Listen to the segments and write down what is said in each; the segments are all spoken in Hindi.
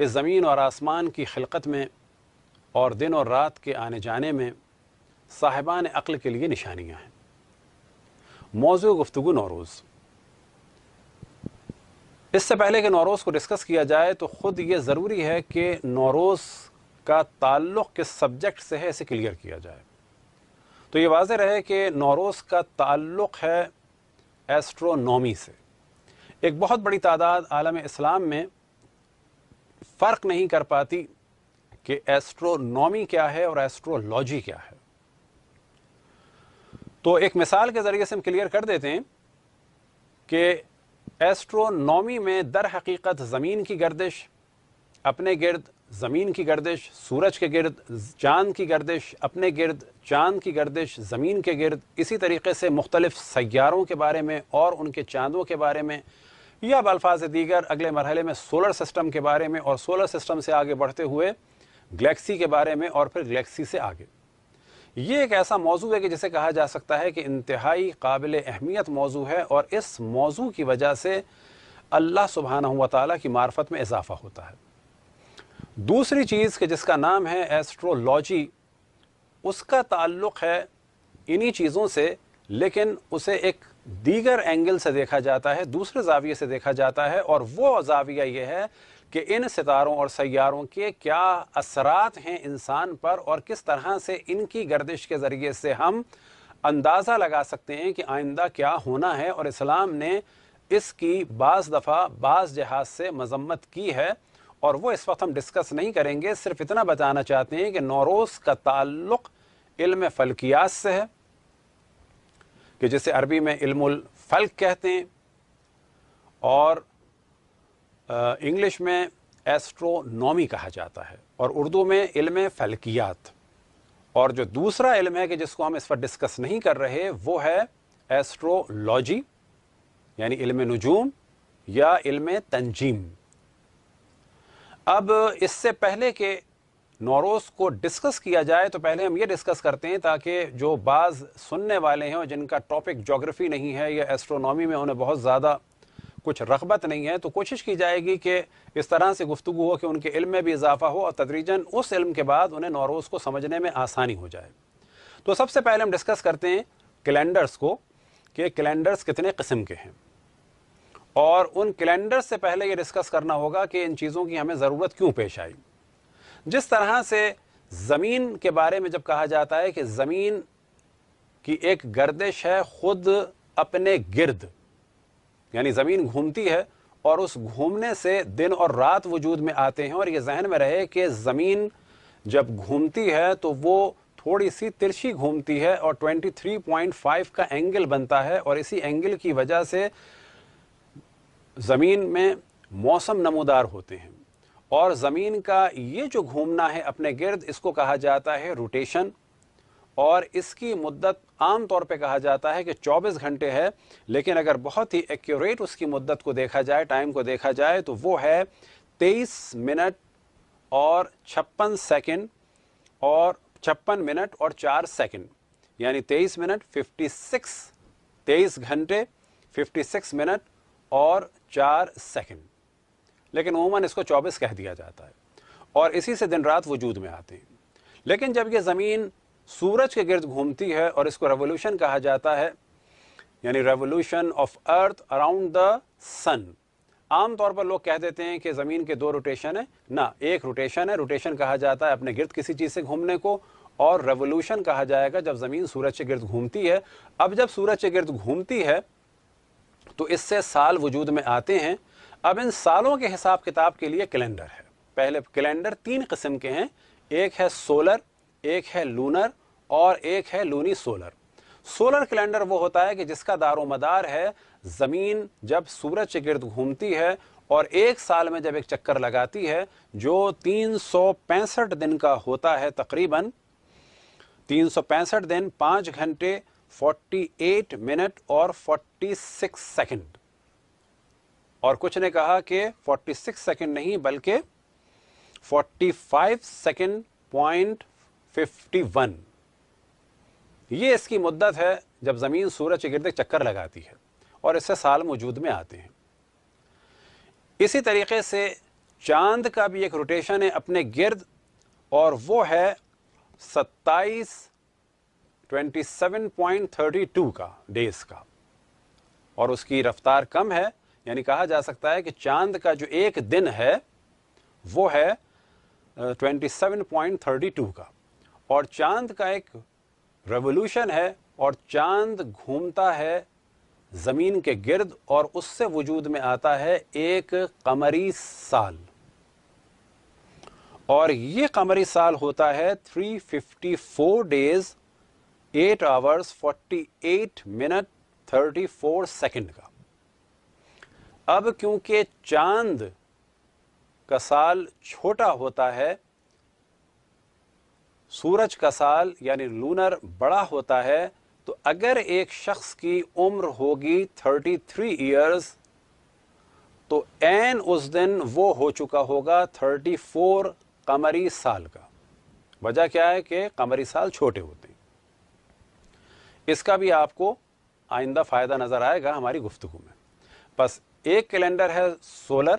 कि ज़मीन और आसमान की खिलकत में और दिन और रात के आने जाने में साहिबान अक्ल के लिए निशानियाँ हैं मौजू गुफ्तु नौरोज़ इससे पहले कि नौरोज़ को डिस्कस किया जाए तो ख़ुद ये ज़रूरी है कि नौरोज़ का ताल्लुक़ किस सब्जेक्ट से है इसे क्लियर किया जाए तो ये वाज रहे कि नौरोज़ का ताल्लुक़ है एस्ट्रोनॉमी से एक बहुत बड़ी तादाद आलम इस्लाम में फ़र्क नहीं कर पाती कि एस्ट्रोनॉमी क्या है और एस्ट्रोलॉजी क्या है तो एक मिसाल के ज़रिए से हम क्लियर कर देते हैं कि एस्ट्रोनॉमी में दर हकीकत ज़मीन की गर्दिश अपने गिर्द ज़मीन की गर्दिश सूरज के गिरद चांद की गर्दिश अपने गिरद चांद की गर्दिश ज़मीन के गिरद इसी तरीके से मुख्तलिफ़ सारों के बारे में और उनके चांदों के बारे में या अब दीगर अगले मरहले में सोलर सिस्टम के बारे में और सोलर सिस्टम से आगे बढ़ते हुए गलेक्सी के बारे में और फिर गलेक्सी से आगे ये एक ऐसा मौजू है कि जिसे कहा जा सकता है कि इंतहाई काबिल अहमियत मौजू है और इस मौजू की वजह से अल्लाह सुबहाना हुआ की मार्फत में इजाफा होता है दूसरी चीज़ कि जिसका नाम है एस्ट्रोलॉजी उसका ताल्लुक़ है इन्हीं चीज़ों से लेकिन उसे एक दीगर एंगल से देखा जाता है दूसरे जाविये से देखा जाता है और वो जाविया ये है कि इन सितारों और सैारों के क्या असरात हैं इंसान पर और किस तरह से इनकी गर्दिश के ज़रिए से हम अंदाज़ा लगा सकते हैं कि आइंदा क्या होना है और इस्लाम ने इसकी बाज़ दफ़ा बाज़ जहाज से मजम्मत की है और वो इस वक्त हम डिस्कस नहीं करेंगे सिर्फ इतना बताना चाहते हैं कि नौरोज़ का ताल्लुक़ इल्म फलकियात से है कि जिसे अरबी में इल्मुल फ़ल्क कहते हैं और इंग्लिश में एस्ट्रोनॉमी कहा जाता है और उर्दू में इल्म फलकियात और जो दूसरा इल्म है कि जिसको हम इस पर डिस्कस नहीं कर रहे वो है एस्ट्रोलॉजी यानी इल्म नजूम या इल्म तंजीम अब इससे पहले के नौरोज को डिस्कस किया जाए तो पहले हम ये डिस्कस करते हैं ताकि जो बाज़ सुनने वाले हैं और जिनका टॉपिक जोग्राफ़ी नहीं है या एस्ट्रोनॉमी में उन्हें बहुत ज़्यादा कुछ रगबत नहीं है तो कोशिश की जाएगी कि इस तरह से गुफ्तु हो कि उनके इल्म में भी इजाफा हो और तदरीजन उस इल्म के बाद उन्हें नौरोज़ को समझने में आसानी हो जाए तो सबसे पहले हम डिस्कस करते हैं कैलेंडर्स को कि कैलेंडर्स कितने किस्म के हैं और उन कैलेंडर्स से पहले ये डिस्कस करना होगा कि इन चीज़ों की हमें ज़रूरत क्यों पेश आई जिस तरह से ज़मीन के बारे में जब कहा जाता है कि ज़मीन की एक गर्दिश है खुद अपने गिर्द यानी ज़मीन घूमती है और उस घूमने से दिन और रात वजूद में आते हैं और ये जहन में रहे कि ज़मीन जब घूमती है तो वो थोड़ी सी तिरछी घूमती है और 23.5 का एंगल बनता है और इसी एंगल की वजह से ज़मीन में मौसम नमोदार होते हैं और ज़मीन का ये जो घूमना है अपने गिर्द इसको कहा जाता है रोटेशन और इसकी मुद्दत आम तौर पे कहा जाता है कि 24 घंटे है लेकिन अगर बहुत ही एक्यूरेट उसकी मुद्दत को देखा जाए टाइम को देखा जाए तो वो है 23 मिनट और छप्पन सेकंड और छप्पन मिनट और चार सेकंड यानी 23 मिनट 56 23 घंटे 56 मिनट और चार सेकंड लेकिन उमूा इसको चौबीस कह दिया जाता है और इसी से दिन रात वजूद में आते हैं लेकिन जब ये ज़मीन सूरज के गिर्द घूमती है और इसको रेवोल्यूशन कहा जाता है यानी revolution of earth around the sun आमतौर पर लोग कह देते हैं कि ज़मीन के दो रोटेशन है ना एक रोटेशन है रोटेशन कहा जाता है अपने गिर्द किसी चीज़ से घूमने को और रेवोल्यूशन कहा जाएगा जब ज़मीन सूरज के गिर्द घूमती है अब जब सूरज के गिर्द घूमती है तो इससे साल वजूद में आते हैं अब इन सालों के हिसाब किताब के लिए कैलेंडर है पहले कैलेंडर तीन किस्म के हैं एक है सोलर एक है लूनर और एक है लूनी सोलर सोलर कैलेंडर वो होता है कि जिसका दारोमदार है ज़मीन जब सूरज के गिर्द घूमती है और एक साल में जब एक चक्कर लगाती है जो तीन दिन का होता है तकरीबन तीन दिन पाँच घंटे 48 मिनट और 46 सेकंड और कुछ ने कहा कि 46 सेकेंड नहीं बल्कि 45 सेकेंड पॉइंट वन ये इसकी मुद्दत है जब ज़मीन सूरज के गिरद चक्कर लगाती है और इससे साल वजूद में आते हैं इसी तरीके से चांद का भी एक रोटेशन है अपने गिर्द और वो है थर्टी 27.32 का डेज का और उसकी रफ्तार कम है यानी कहा जा सकता है कि चांद का जो एक दिन है वो है 27.32 का और चांद का एक रेवोल्यूशन है और चांद घूमता है ज़मीन के गिर्द और उससे वजूद में आता है एक कमरी साल और ये कमरी साल होता है 354 डेज 8 आवर्स 48 मिनट 34 सेकंड का अब क्योंकि चांद का साल छोटा होता है सूरज का साल यानी लूनर बड़ा होता है तो अगर एक शख्स की उम्र होगी 33 ईयर्स तो एन उस दिन वो हो चुका होगा 34 कमरी साल का वजह क्या है कि कमरी साल छोटे होते हैं इसका भी आपको आइंदा फ़ायदा नज़र आएगा हमारी गुफ्तु में बस एक कैलेंडर है सोलर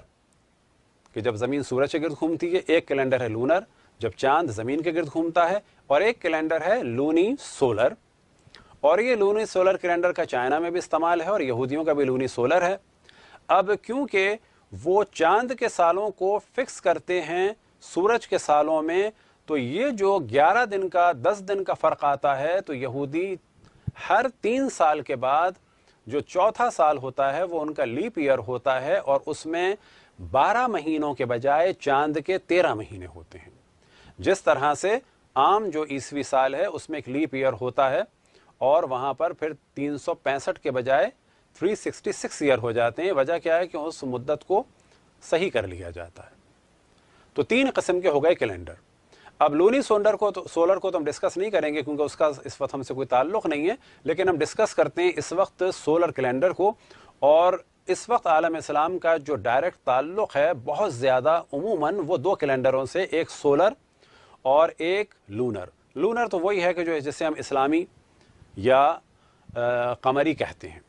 कि जब ज़मीन सूरज के गिर्द घूमती है एक कैलेंडर है लूनर जब चांद ज़मीन के गिर्द घूमता है और एक कैलेंडर है लूनी सोलर और ये लूनी सोलर कैलेंडर का चाइना में भी इस्तेमाल है और यहूदियों का भी लूनी सोलर है अब क्योंकि वो चांद के सालों को फिक्स करते हैं सूरज के सालों में तो ये जो 11 दिन का 10 दिन का फ़र्क आता है तो यहूदी हर तीन साल के बाद जो चौथा साल होता है वो उनका लीप ईयर होता है और उसमें 12 महीनों के बजाय चांद के 13 महीने होते हैं जिस तरह से आम जो ईसवी साल है उसमें एक लीप ईयर होता है और वहाँ पर फिर पैंसठ के बजाय 366 ईयर हो जाते हैं वजह क्या है कि उस मुद्दत को सही कर लिया जाता है तो तीन कस्म के हो गए कैलेंडर अब लूनी सोलर को तो सोलर को तो हम डिस्कस नहीं करेंगे क्योंकि उसका इस वक्त हमसे कोई ताल्लुक नहीं है लेकिन हम डिस्कस करते हैं इस वक्त सोलर कैलेंडर को और इस वक्त आलम इस्लाम का जो डायरेक्ट ताल्लुक है बहुत ज़्यादा उमूमन वो दो कैलेंडरों से एक सोलर और एक लूनर लूनर तो वही है कि जो जिसे हम इस्लामी या आ, कमरी कहते हैं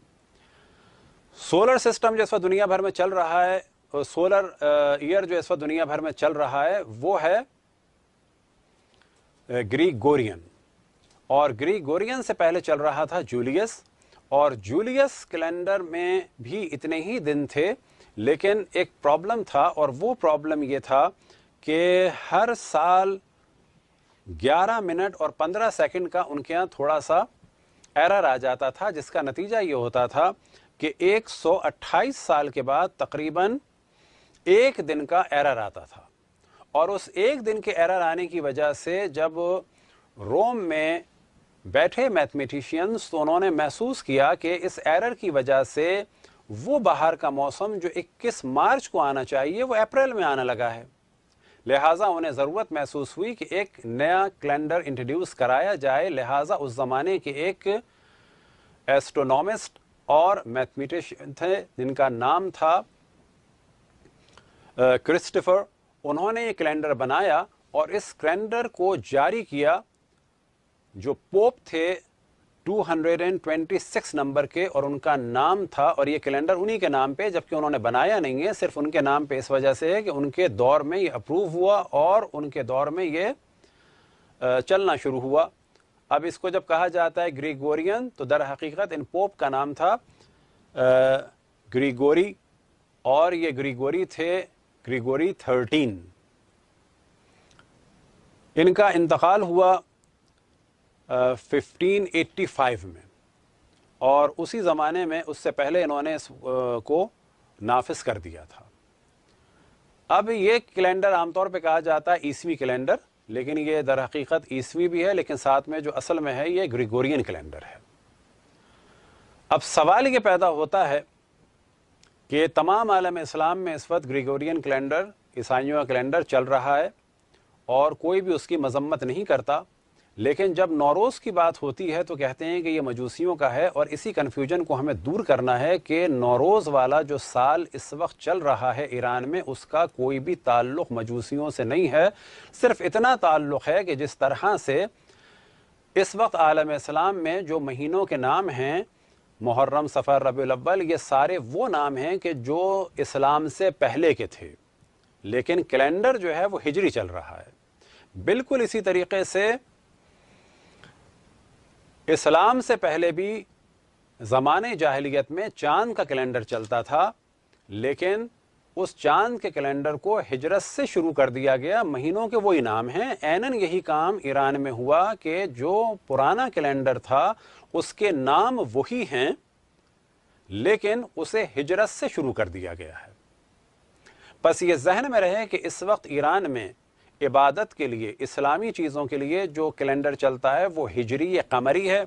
सोलर सिस्टम जो इस वक्त दुनिया भर में चल रहा है सोलर ईयर जो इस वक्त दुनिया भर में चल रहा है वो है ग्रीगोरियन और ग्रीगोरियन से पहले चल रहा था जूलियस और जूलियस कैलेंडर में भी इतने ही दिन थे लेकिन एक प्रॉब्लम था और वो प्रॉब्लम ये था कि हर साल 11 मिनट और 15 सेकंड का उनके यहाँ थोड़ा सा एरर आ जाता था जिसका नतीजा ये होता था कि 128 साल के बाद तकरीबन एक दिन का एरर आता था और उस एक दिन के एरर आने की वजह से जब रोम में बैठे मैथमेटिशियंस तो उन्होंने महसूस किया कि इस एरर की वजह से वो बाहर का मौसम जो 21 मार्च को आना चाहिए वो अप्रैल में आने लगा है लिहाजा उन्हें ज़रूरत महसूस हुई कि एक नया कैलेंडर इंट्रोड्यूस कराया जाए लिहाजा उस ज़माने के एक एस्ट्रोनॉमिस्ट और मैथमेटिशियन थे जिनका नाम था क्रिस्टोफर उन्होंने ये कैलेंडर बनाया और इस कैलेंडर को जारी किया जो पोप थे 226 नंबर के और उनका नाम था और ये कैलेंडर उन्हीं के नाम पे जबकि उन्होंने बनाया नहीं है सिर्फ उनके नाम पे इस वजह से है कि उनके दौर में ये अप्रूव हुआ और उनके दौर में ये चलना शुरू हुआ अब इसको जब कहा जाता है ग्रीगोरियन तो दर हकीकत इन पोप का नाम था ग्रीगोरी और ये ग्रीगोरी थे ग्रिगोरी थर्टीन इनका इंतकाल हुआ फिफ्टीन एट्टी फाइव में और उसी ज़माने में उससे पहले इन्होंने इस को नाफिस कर दिया था अब ये कैलेंडर आमतौर पे कहा जाता है ईसवी कैलेंडर लेकिन ये दर हकीकत ईसवी भी है लेकिन साथ में जो असल में है ये ग्रिगोरियन कैलेंडर है अब सवाल ये पैदा होता है कि तमाम आलम इस्लाम में इस वक्त ग्रिगोरियन कैलेंडर ईसाइयों का कैलेंडर चल रहा है और कोई भी उसकी मजम्मत नहीं करता लेकिन जब नौरोज़ की बात होती है तो कहते हैं कि ये मजूसियों का है और इसी कन्फ्यूजन को हमें दूर करना है कि नौरोज़ वाला जो साल इस वक्त चल रहा है ईरान में उसका कोई भी ताल्लुक़ मजूसियों से नहीं है सिर्फ इतना ताल्लुक़ है कि जिस तरह से इस वक्त आलम इस्लाम में जो महीनों के नाम हैं मुहर्रम सफ़र अव्वल ये सारे वो नाम हैं कि जो इस्लाम से पहले के थे लेकिन कैलेंडर जो है वो हिजरी चल रहा है बिल्कुल इसी तरीके से इस्लाम से पहले भी ज़माने जाहलीत में चांद का कैलेंडर चलता था लेकिन उस चांद के कैलेंडर को हिजरत से शुरू कर दिया गया महीनों के वो इनाम हैं एनन यही काम ईरान में हुआ कि जो पुराना कैलेंडर था उसके नाम वही हैं लेकिन उसे हिजरत से शुरू कर दिया गया है बस ये जहन में रहे कि इस वक्त ईरान में इबादत के लिए इस्लामी चीज़ों के लिए जो कैलेंडर चलता है वो हिजरी या कमरी है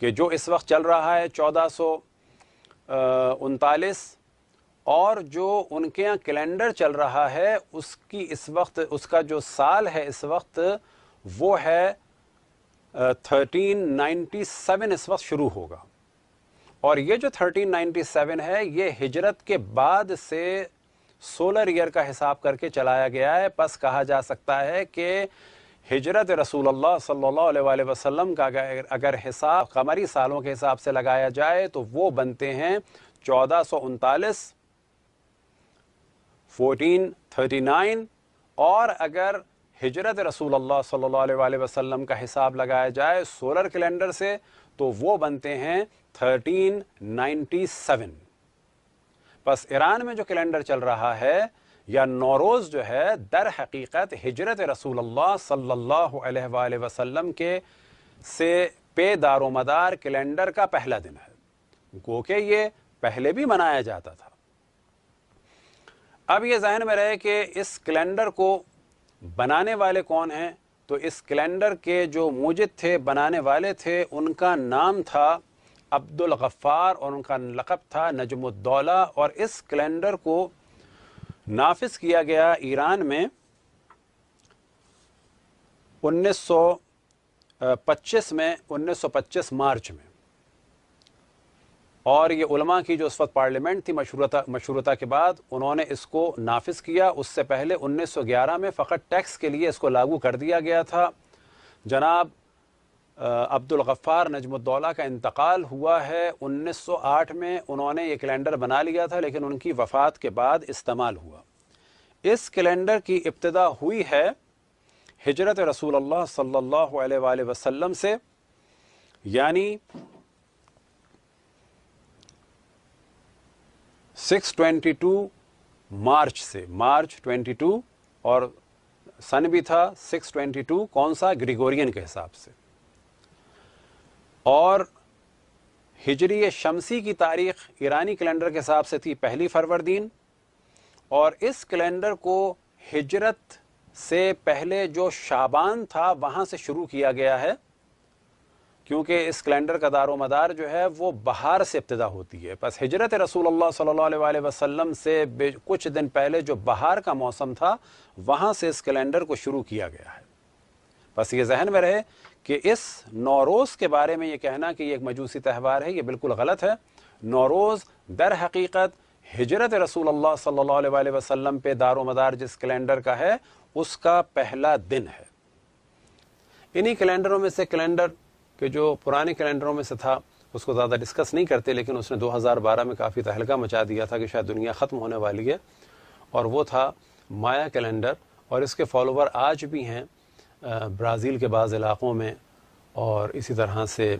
कि जो इस वक्त चल रहा है चौदह सौ उनतालीस और जो उनके यहाँ कैलेंडर चल रहा है उसकी इस वक्त उसका जो साल है इस वक्त वो है थर्टीन नाइन्टी सेवन इस वक्त शुरू होगा और ये जो थर्टीन नाइन्टी सेवन है ये हिजरत के बाद से सोलर ईयर का हिसाब करके चलाया गया है बस कहा जा सकता है कि हिजरत रसूल अल्लाह सल्लल्लाहु अलैहि वसल्लम का अगर, अगर हिसाब कमरी सालों के हिसाब से लगाया जाए तो वो बनते हैं चौदह सौ उनतालीस 1439 और अगर हिजरत रसूल अल्लाह सल्लल्लाहु अलैहि वसल्लम का हिसाब लगाया जाए सोलर कैलेंडर से तो वो बनते हैं 1397 बस ईरान में जो कैलेंडर चल रहा है या नौरोज़ जो है दर हकीकत हिजरत रसूल अल्लाह सल्लल्लाहु अलैहि वसल्लम के से दारदार कैलेंडर का पहला दिन है गो के ये पहले भी मनाया जाता था अब ये जहन में रहे कि इस कैलेंडर को बनाने वाले कौन हैं तो इस कैलेंडर के जो मूजद थे बनाने वाले थे उनका नाम था अब्दुल गफ़ार और उनका लकब था नजमुद्दौला और इस कैलेंडर को नाफिज किया गया ईरान में 1925 में 1925 मार्च में और ये उलमा की जो उस वक्त पार्लियामेंट थी मशहूरता मशहूरता के बाद उन्होंने इसको नाफिज किया उससे पहले 1911 में फ़कत टैक्स के लिए इसको लागू कर दिया गया था जनाब अब्दुल गफ़ार नजमुद्दौला का इंतकाल हुआ है 1908 में उन्होंने ये कैलेंडर बना लिया था लेकिन उनकी वफ़ात के बाद इस्तेमाल हुआ इस कैलेंडर की इब्तदा हुई है हजरत रसूल सल्ला वसम से यानी 622 मार्च से मार्च 22 और सन भी था 622 कौन सा ग्रिगोरियन के हिसाब से और हिजरी शमसी की तारीख ईरानी कैलेंडर के हिसाब से थी पहली फरवरदीन और इस कैलेंडर को हिजरत से पहले जो शाबान था वहाँ से शुरू किया गया है क्योंकि इस कैलेंडर का दारो मदार जो है वो बहार से इब्तदा होती है बस हजरत रसूल अलैहि वसल्लम से कुछ दिन पहले जो बहार का मौसम था वहाँ से इस कैलेंडर को शुरू किया गया है बस ये जहन में रहे कि इस नौरोज़ के बारे में ये कहना कि ये एक मजूसी त्यौहार है ये बिल्कुल गलत है नौरोज़ दर हकीकत हजरत रसूल सल्ला वसम पे दारो मदार जिस कैलेंडर का है उसका पहला दिन है इन्हीं कैलेंडरों में से कैलेंडर कि जो पुराने कैलेंडरों में से था उसको ज़्यादा डिस्कस नहीं करते लेकिन उसने 2012 में काफ़ी तहलका मचा दिया था कि शायद दुनिया ख़त्म होने वाली है और वो था माया कैलेंडर और इसके फॉलोवर आज भी हैं ब्राज़ील के बाद इलाक़ों में और इसी तरह से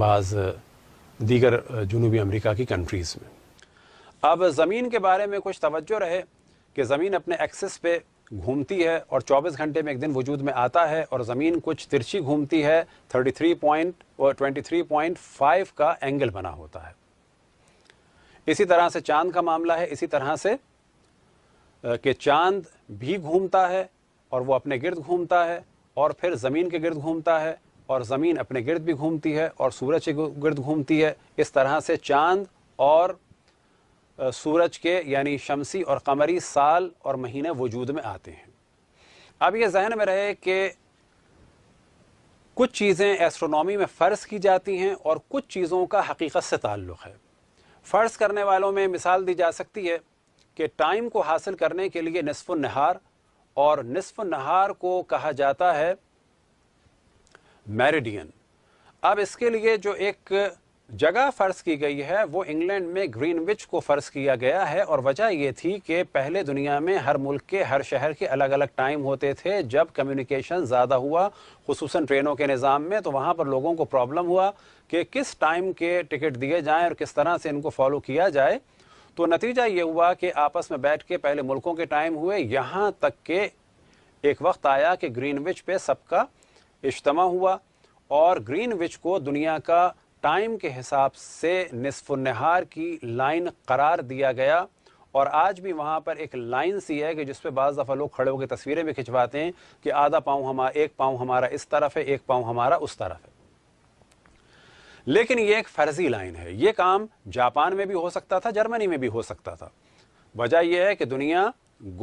बाज़ दीगर जनूबी अमरीका की कंट्रीज़ में अब ज़मीन के बारे में कुछ तवज्जो रहे कि ज़मीन अपने एक्सेस पे घूमती है और 24 घंटे में एक दिन वजूद में आता है और ज़मीन कुछ तिरछी घूमती है 33 पॉइंट और 23.5 का एंगल बना होता है इसी तरह से चांद का मामला है इसी तरह से कि चांद भी घूमता है और वो अपने गिर्द घूमता है और फिर ज़मीन के गिर्द घूमता है और ज़मीन अपने गिर्द भी घूमती है और सूरज के गिर्द घूमती है इस तरह से चांद और सूरज के यानी शमसी और कमरी साल और महीने वजूद में आते हैं अब ये जहन में रहे कि कुछ चीज़ें एस्ट्रोनॉमी में फ़र्ज़ की जाती हैं और कुछ चीज़ों का हकीकत से ताल्लुक़ है फ़र्ज़ करने वालों में मिसाल दी जा सकती है कि टाइम को हासिल करने के लिए नसफ़ नहार और नसफ़ नहार को कहा जाता है मेरिडियन अब इसके लिए जो एक जगह फ़र्ज की गई है वो इंग्लैंड में ग्रीनविच को फ़र्ज किया गया है और वजह ये थी कि पहले दुनिया में हर मुल्क के हर शहर के अलग अलग टाइम होते थे जब कम्युनिकेशन ज़्यादा हुआ खसूस ट्रेनों के निज़ाम में तो वहाँ पर लोगों को प्रॉब्लम हुआ कि किस टाइम के टिकट दिए जाएँ और किस तरह से इनको फॉलो किया जाए तो नतीजा ये हुआ कि आपस में बैठ के पहले मुल्कों के टाइम हुए यहाँ तक के एक वक्त आया कि ग्रीनविच पे सबका इज्तम हुआ और ग्रीनविच को दुनिया का टाइम के हिसाब से नहार की लाइन करार दिया गया और आज भी वहाँ पर एक लाइन सी है कि जिस पे बज़ दफ़ा लोग खड़े होकर तस्वीरें भी खिंचवाते हैं कि आधा पाँव हमारा एक पाँव हमारा इस तरफ है एक पाँव हमारा उस तरफ है लेकिन ये एक फर्जी लाइन है ये काम जापान में भी हो सकता था जर्मनी में भी हो सकता था वजह यह है कि दुनिया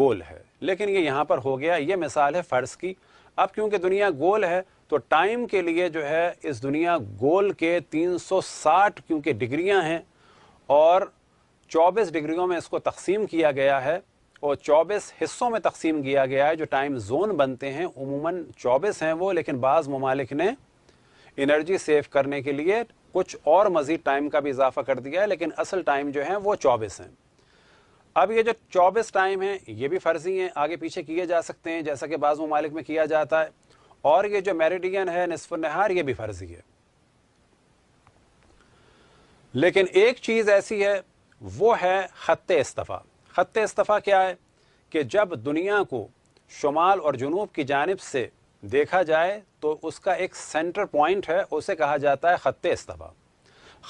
गोल है लेकिन ये यहाँ पर हो गया ये मिसाल है फ़र्ज़ की अब क्योंकि दुनिया गोल है तो टाइम के लिए जो है इस दुनिया गोल के 360 क्योंकि डिग्रियां हैं और 24 डिग्रियों में इसको तकसीम किया गया है और 24 हिस्सों में तकसीम किया गया है जो टाइम जोन बनते हैं उमूमन 24 हैं वो लेकिन बाज़ ममालिक ने इनर्जी सेव करने के लिए कुछ और मज़ीद टाइम का भी इजाफा कर दिया है लेकिन असल टाइम जो है वो चौबीस हैं अब ये जो चौबीस टाइम हैं ये भी फर्जी हैं आगे पीछे किए जा सकते हैं जैसा कि बाज़ ममालिक में किया जाता है और ये जो मेरिडियन है नहार ये भी फर्जी है लेकिन एक चीज़ ऐसी है वो है ख़त इस्तीफ़ा ख़त इस्तीफ़ा क्या है कि जब दुनिया को शुमाल और जनूब की जानब से देखा जाए तो उसका एक सेंटर पॉइंट है उसे कहा जाता है ख़त इस्तीफ़ा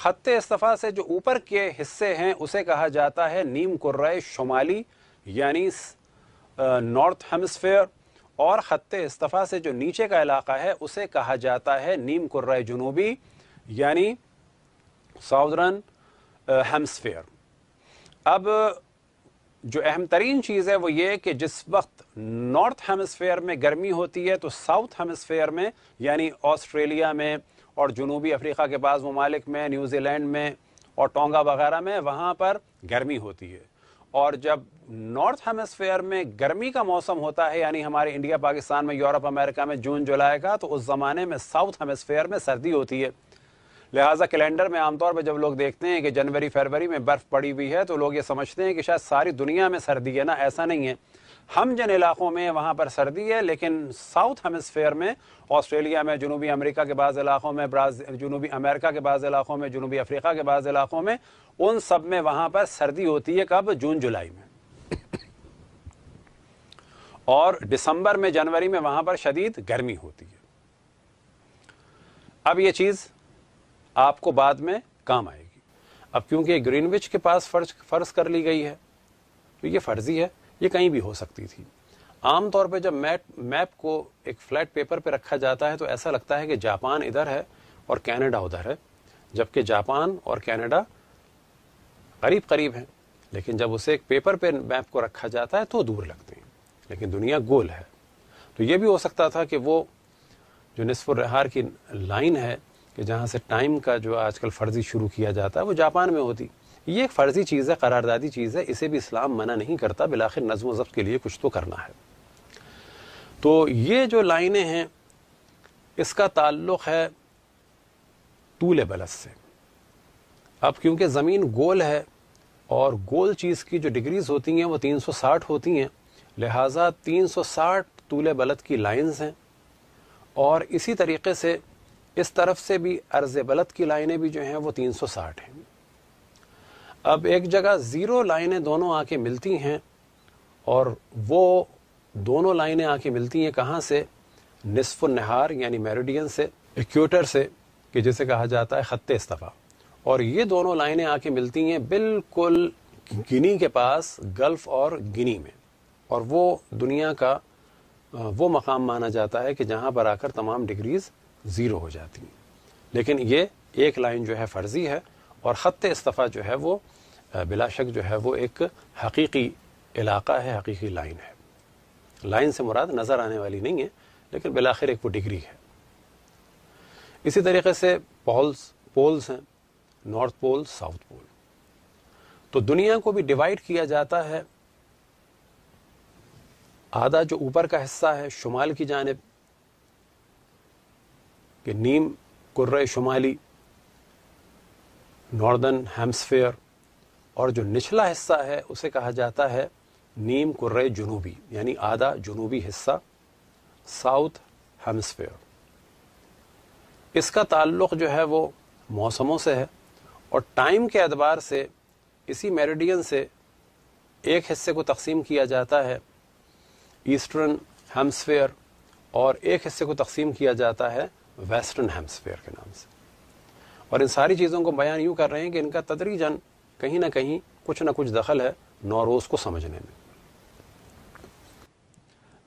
ख़त इस्तीफ़ा से जो ऊपर के हिस्से हैं उसे कहा जाता है नीम कुर्र शुमाली यानी नॉर्थ हेमस्फेयर और ख़त इस्तफ़ा से जो नीचे का इलाका है उसे कहा जाता है नीम कुर्रा जनूबी यानी साउदर्न हेम्सफेयर अब जो अहम तरीन चीज़ है वो ये कि जिस वक्त नॉर्थ हेमस्फेयर में गर्मी होती है तो साउथ हेमस्फेयर में यानी ऑस्ट्रेलिया में और जनूबी अफ्रीका के बाद ममालिक में न्यूजीलैंड में और टोंगा वगैरह में वहाँ पर गर्मी होती है और जब नॉर्थ हेमस्फेयर में गर्मी का मौसम होता है यानी हमारे इंडिया पाकिस्तान में यूरोप अमेरिका में जून जुलाई का तो उस ज़माने में साउथ हेमस्फेयर में सर्दी होती है लिहाजा कैलेंडर में आमतौर पर जब लोग देखते हैं कि जनवरी फरवरी में बर्फ़ पड़ी हुई है तो लोग ये समझते हैं कि शायद सारी दुनिया में सर्दी है ना ऐसा नहीं है हम जिन इलाकों में वहाँ पर सर्दी है लेकिन साउथ हेमस्फेयर में ऑस्ट्रेलिया में जनूबी अमेरिका के बाद इलाकों में ब्राज़ जनूबी अमेरिका के बाद इलाकों में जनूबी अफ्रीका के बाद इलाकों में उन सब में वहाँ पर सर्दी होती है कब जून जुलाई में और दिसंबर में जनवरी में वहां पर शदीद गर्मी होती है अब यह चीज़ आपको बाद में काम आएगी अब क्योंकि ग्रीनविच के पास फर्ज फर्ज कर ली गई है तो ये फर्जी है ये कहीं भी हो सकती थी आमतौर पर जब मैप मैप को एक फ्लैट पेपर पर पे रखा जाता है तो ऐसा लगता है कि जापान इधर है और कनाडा उधर है जबकि जापान और कनाडा करीब करीब हैं लेकिन जब उसे एक पेपर पे मैप को रखा जाता है तो दूर लगती है लेकिन दुनिया गोल है तो ये भी हो सकता था कि वो जो रहार की लाइन है कि जहाँ से टाइम का जो आजकल फ़र्जी शुरू किया जाता है वो जापान में होती ये एक फ़र्जी चीज़ है करारदादी चीज़ है इसे भी इस्लाम मना नहीं करता बिलाखिर नज़म ज़ब्त के लिए कुछ तो करना है तो ये जो लाइनें हैं इसका ताल्लुक़ है तूल बलस से अब क्योंकि ज़मीन गोल है और गोल चीज़ की जो डिग्रीज होती हैं वो 360 होती हैं लिहाजा 360 तूल बलत की लाइंस हैं और इसी तरीके से इस तरफ से भी अर्ज बलत की लाइनें भी जो हैं वो 360 हैं अब एक जगह ज़ीरो लाइनें दोनों आके मिलती हैं और वो दोनों लाइनें आके मिलती हैं कहाँ से नसफ़ नहार यानी मेरोडियन से इक्वेटर से कि जिसे कहा जाता है ख़त इस्तफ़ा और ये दोनों लाइनें आके मिलती हैं बिल्कुल गिनी के पास गल्फ और गिनी में और वो दुनिया का वो मकाम माना जाता है कि जहाँ पर आकर तमाम डिग्रीज ज़ीरो हो जाती हैं लेकिन ये एक लाइन जो है फ़र्ज़ी है और ख़त इस्तीफ़ा जो है वो बिलाशक़ जो है वो एक हकीकी इलाका है हकीकी लाइन है लाइन से मुराद नज़र आने वाली नहीं है लेकिन बिलाखिर एक वो डिग्री है इसी तरीके से पोल्स पोल्स हैं नॉर्थ पोल साउथ पोल तो दुनिया को भी डिवाइड किया जाता है आधा जो ऊपर का हिस्सा है शुमाल की जानब कि नीम कुर्र शुमाली नॉर्दर्न हेम्सफेयर और जो निचला हिस्सा है उसे कहा जाता है नीम कुर्र जुनूबी यानी आधा जुनूबी हिस्सा साउथ हेम्सफेयर इसका ताल्लुक़ जो है वो मौसमों से है और टाइम के अतबार से इसी मेरिडियन से एक हिस्से को तकसीम किया जाता है ईस्टर्न हेम्सफेयर और एक हिस्से को तकसीम किया जाता है वेस्टर्न हेम्सफेयर के नाम से और इन सारी चीज़ों को बयान यूँ कर रहे हैं कि इनका तदरीजन कहीं ना कहीं कुछ ना कुछ दखल है नौरोज़ को समझने में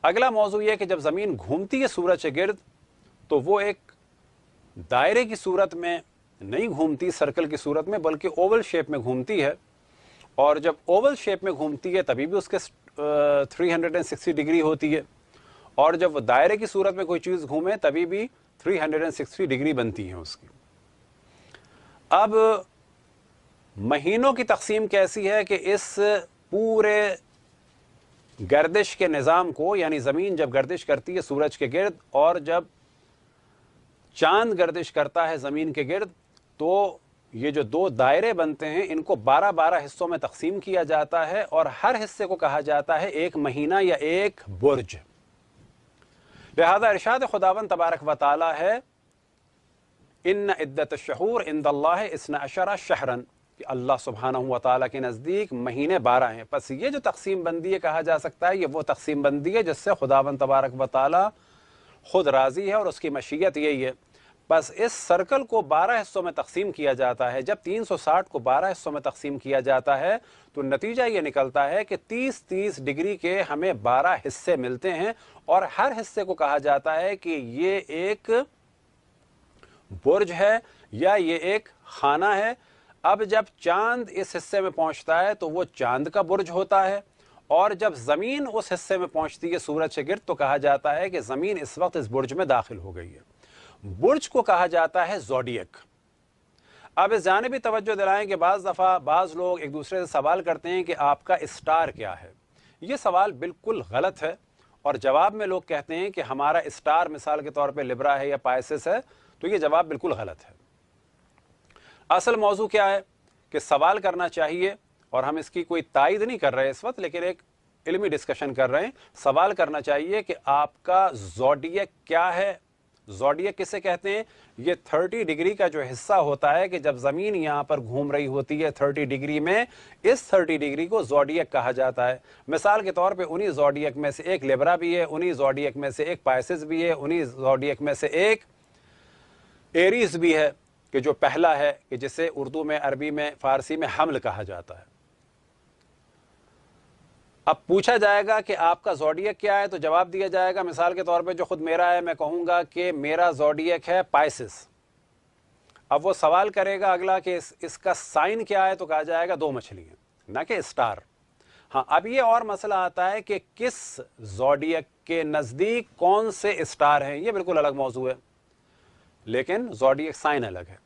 अगला मौजू यह कि जब ज़मीन घूमती है सूरज के गिर्द तो वो एक दायरे की सूरत में नहीं घूमती सर्कल की सूरत में बल्कि ओवल शेप में घूमती है और जब ओवल शेप में घूमती है तभी भी उसके three hundred and sixty degree होती है और जब दायरे की सूरत में कोई चीज़ घूमे तभी भी three hundred and sixty degree बनती है उसकी अब महीनों की तकसीम कैसी है कि इस पूरे गर्दिश के निज़ाम को यानी ज़मीन जब गर्दिश करती है सूरज के गिर्द और जब चांद गर्दिश करता है ज़मीन के गिर्द तो ये जो दो दायरे बनते हैं इनको 12-12 हिस्सों में तकसीम किया जाता है और हर हिस्से को कहा जाता है एक महीना या एक बुर्ज लिहाजा इरशाद खुदावन तबारक व है इन इद्दत शहूर इन दल्ला इसना अशरा शहरन कि अल्लाह सुबहाना हुआ के नज़दीक महीने बारह हैं बस ये जो तकसीम बंदी है कहा जा सकता है ये वो तकसीम बंदी है जिससे खुदावन तबारक व खुद राज़ी है और उसकी मशीयत यही है बस इस सर्कल को 12 हिस्सों में तकसीम किया जाता है जब 360 को 12 हिस्सों में तकसीम किया जाता है तो नतीजा ये निकलता है कि 30-30 डिग्री के हमें 12 हिस्से मिलते हैं और हर हिस्से को कहा जाता है कि ये एक बुर्ज है या ये एक खाना है अब जब चांद इस हिस्से में पहुंचता है तो वो चांद का बुर्ज होता है और जब ज़मीन उस हिस्से में पहुंचती है सूरज से गिर तो कहा जाता है कि ज़मीन इस वक्त इस बुर्ज में दाखिल हो गई है बुर्ज को कहा जाता है जोडियक अब इस जाने भी तवज्जो दिलाएं कि बाज़ दफ़ा बाज़ लोग एक दूसरे से सवाल करते हैं कि आपका स्टार क्या है ये सवाल बिल्कुल गलत है और जवाब में लोग कहते हैं कि हमारा स्टार मिसाल के तौर पर लिब्रा है या पायसिस है तो ये जवाब बिल्कुल गलत है असल मौजू क्या है कि सवाल करना चाहिए और हम इसकी कोई तायद नहीं कर रहे इस वक्त लेकिन एक इलमी डिस्कशन कर रहे हैं सवाल करना चाहिए कि आपका जोडियक क्या है जोडिया किसे कहते हैं ये 30 डिग्री का जो हिस्सा होता है कि जब जमीन यहाँ पर घूम रही होती है 30 डिग्री में इस 30 डिग्री को जोडियक कहा जाता है मिसाल के तौर पे उन्हीं जोडियक में से एक लेबरा भी है उन्हीं जोडियक में से एक पाइसिस भी है उन्हीं जोडियक में से एक एरीज भी है कि जो पहला है कि जिसे उर्दू में अरबी में फारसी में हमल कहा जाता है अब पूछा जाएगा कि आपका जोडियक क्या है तो जवाब दिया जाएगा मिसाल के तौर पे जो खुद मेरा है मैं कहूँगा कि मेरा जोडियक है पाइसिस अब वो सवाल करेगा अगला कि इस, इसका साइन क्या है तो कहा जाएगा दो मछलियाँ ना कि स्टार हाँ अब ये और मसला आता है कि किस जोडियक के नज़दीक कौन से स्टार हैं ये बिल्कुल अलग मौजू है लेकिन जोडियक साइन अलग है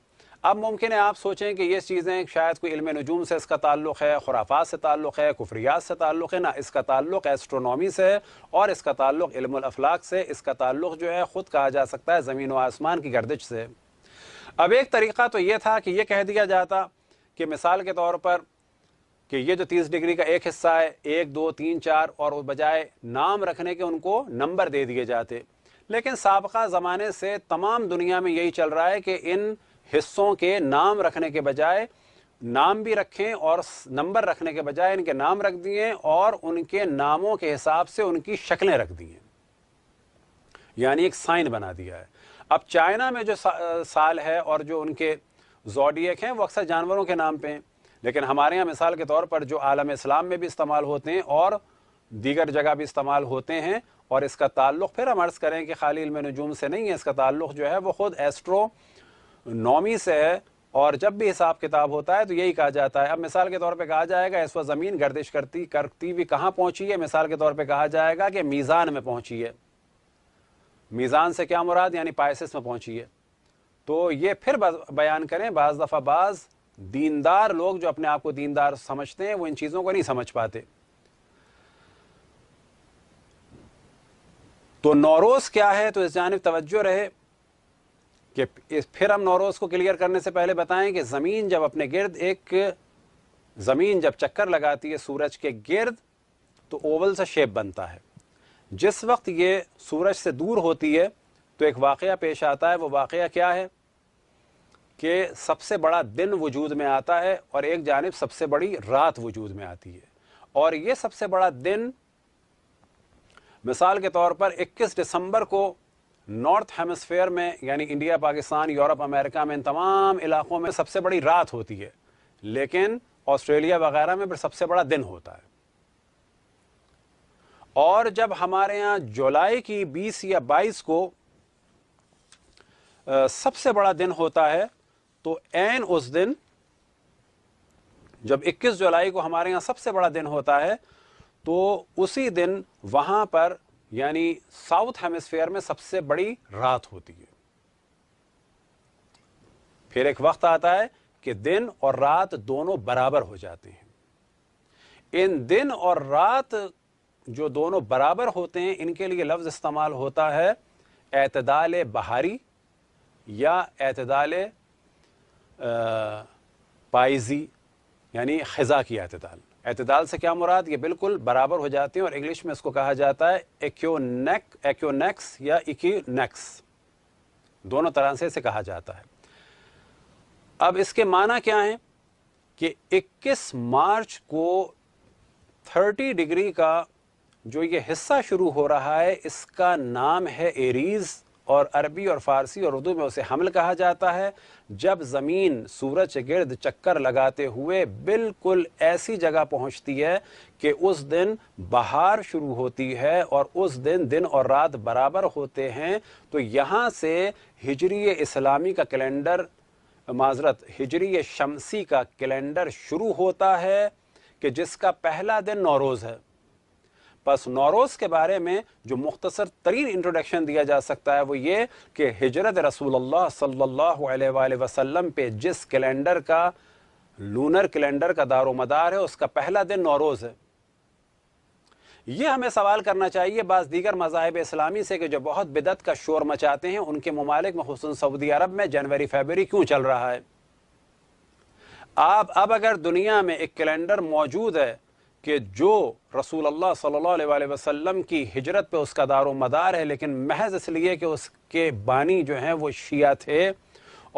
अब मुमकिन है आप सोचें कि ये चीज़ें शायद कोई इल्म नजूम से इसका ताल्लुक़ है खुराफात से ताल्लुक़ है कुफरियात से ताल्लुक़ है ना इसका ताल्लुक़ एस्ट्रोनॉमी से है और इसका ताल्लुक़ इल्मफलाक से इसका ताल्लुक़ जो है ख़ुद कहा जा सकता है ज़मीन व आसमान की गर्दिश से अब एक तरीक़ा तो ये था कि ये कह दिया जाता कि मिसाल के तौर पर कि ये जो तीस डिग्री का एक हिस्सा है एक दो तीन चार और बजाय नाम रखने के उनको नंबर दे दिए जाते लेकिन सबका ज़माने से तमाम दुनिया में यही चल रहा है कि इन हिस्सों के नाम रखने के बजाय नाम भी रखें और नंबर रखने के बजाय इनके नाम रख दिए और उनके नामों के हिसाब से उनकी शक्लें रख दी हैं यानी एक साइन बना दिया है अब चाइना में जो सा, साल है और जो उनके जोडियक हैं वो अक्सर जानवरों के नाम पे हैं लेकिन हमारे यहाँ मिसाल के तौर पर जो आलम इस्लाम में भी इस्तेमाल होते हैं और दीगर जगह भी इस्तेमाल होते हैं और इसका ताल्लुक़ फिर हम अर्ज़ करें कि खाली इल्म नजूम से नहीं है इसका ताल्लुक़ जो है वो ख़ुद एस्ट्रो नौमी से है और जब भी हिसाब किताब होता है तो यही कहा जाता है अब मिसाल के तौर पे कहा जाएगा इस वक्त ज़मीन गर्दिश करती करती हुई कहाँ पहुँची है मिसाल के तौर पे कहा जाएगा कि मीज़ान में पहुँची है मीज़ान से क्या मुराद यानी पाइसिस में पहुँची है तो ये फिर बयान करें बाज़ दफ़ा बाज़ दीनदार लोग जो अपने आप को दीनदार समझते हैं वो इन चीज़ों को नहीं समझ पाते तो नौरोज़ क्या है तो इस जानब तवज्जो रहे कि इस फिर हम नौरोज को क्लियर करने से पहले बताएं कि ज़मीन जब अपने गिर्द एक ज़मीन जब चक्कर लगाती है सूरज के गिर्द तो ओवल सा शेप बनता है जिस वक्त ये सूरज से दूर होती है तो एक वाक़ पेश आता है वो वाक़ क्या है कि सबसे बड़ा दिन वजूद में आता है और एक जानब सबसे बड़ी रात वजूद में आती है और ये सबसे बड़ा दिन मिसाल के तौर पर 21 दिसंबर को नॉर्थ हेमस्फेयर में यानी इंडिया पाकिस्तान यूरोप अमेरिका में इन तमाम इलाकों में सबसे बड़ी रात होती है लेकिन ऑस्ट्रेलिया वगैरह में फिर सबसे बड़ा दिन होता है और जब हमारे यहाँ जुलाई की 20 या 22 को आ, सबसे बड़ा दिन होता है तो एन उस दिन जब 21 जुलाई को हमारे यहाँ सबसे बड़ा दिन होता है तो उसी दिन वहाँ पर यानी साउथ हेमिस्फेयर में सबसे बड़ी रात होती है फिर एक वक्त आता है कि दिन और रात दोनों बराबर हो जाते हैं इन दिन और रात जो दोनों बराबर होते हैं इनके लिए लफ्ज़ इस्तेमाल होता है एतदाल बहारी या एतदाल पाइजी यानी खज़ा की अतदाल एतदाल से क्या मुराद ये बिल्कुल बराबर हो जाती हैं और इंग्लिश में इसको कहा जाता है एक्योनेक एक्योनेक्स या इक्यूनेक्स दोनों तरह से इसे कहा जाता है अब इसके माना क्या है कि 21 मार्च को 30 डिग्री का जो ये हिस्सा शुरू हो रहा है इसका नाम है एरीज़ और अरबी और फारसी और उर्दू में उसे हमल कहा जाता है जब ज़मीन सूरज गिर्द चक्कर लगाते हुए बिल्कुल ऐसी जगह पहुंचती है कि उस दिन बहार शुरू होती है और उस दिन दिन और रात बराबर होते हैं तो यहाँ से हिजरी इस्लामी का कैलेंडर माजरत हिजरी शमसी का कैलेंडर शुरू होता है कि जिसका पहला दिन नौरोज़ है बस नौरोज़ के बारे में जो मुख्तसर तरीन इंट्रोडक्शन दिया जा सकता है वो ये कि हजरत रसूल सल्लल्लाहु पे जिस कैलेंडर का लूनर कैलेंडर का दारो मदार है उसका पहला दिन नौरोज़ है ये हमें सवाल करना चाहिए बस दीगर मजाहब इस्लामी से कि जो बहुत बिदत का शोर मचाते हैं उनके ममालिक में सऊदी अरब में जनवरी फेबरी क्यों चल रहा है आप अब अगर दुनिया में एक कैलेंडर मौजूद है कि जो रसूल अल्लाह सल्लल्लाहु अलैहि वसल्लम की हिजरत पे उसका दारो मदार है लेकिन महज इसलिए कि उसके बानी जो हैं वो शिया थे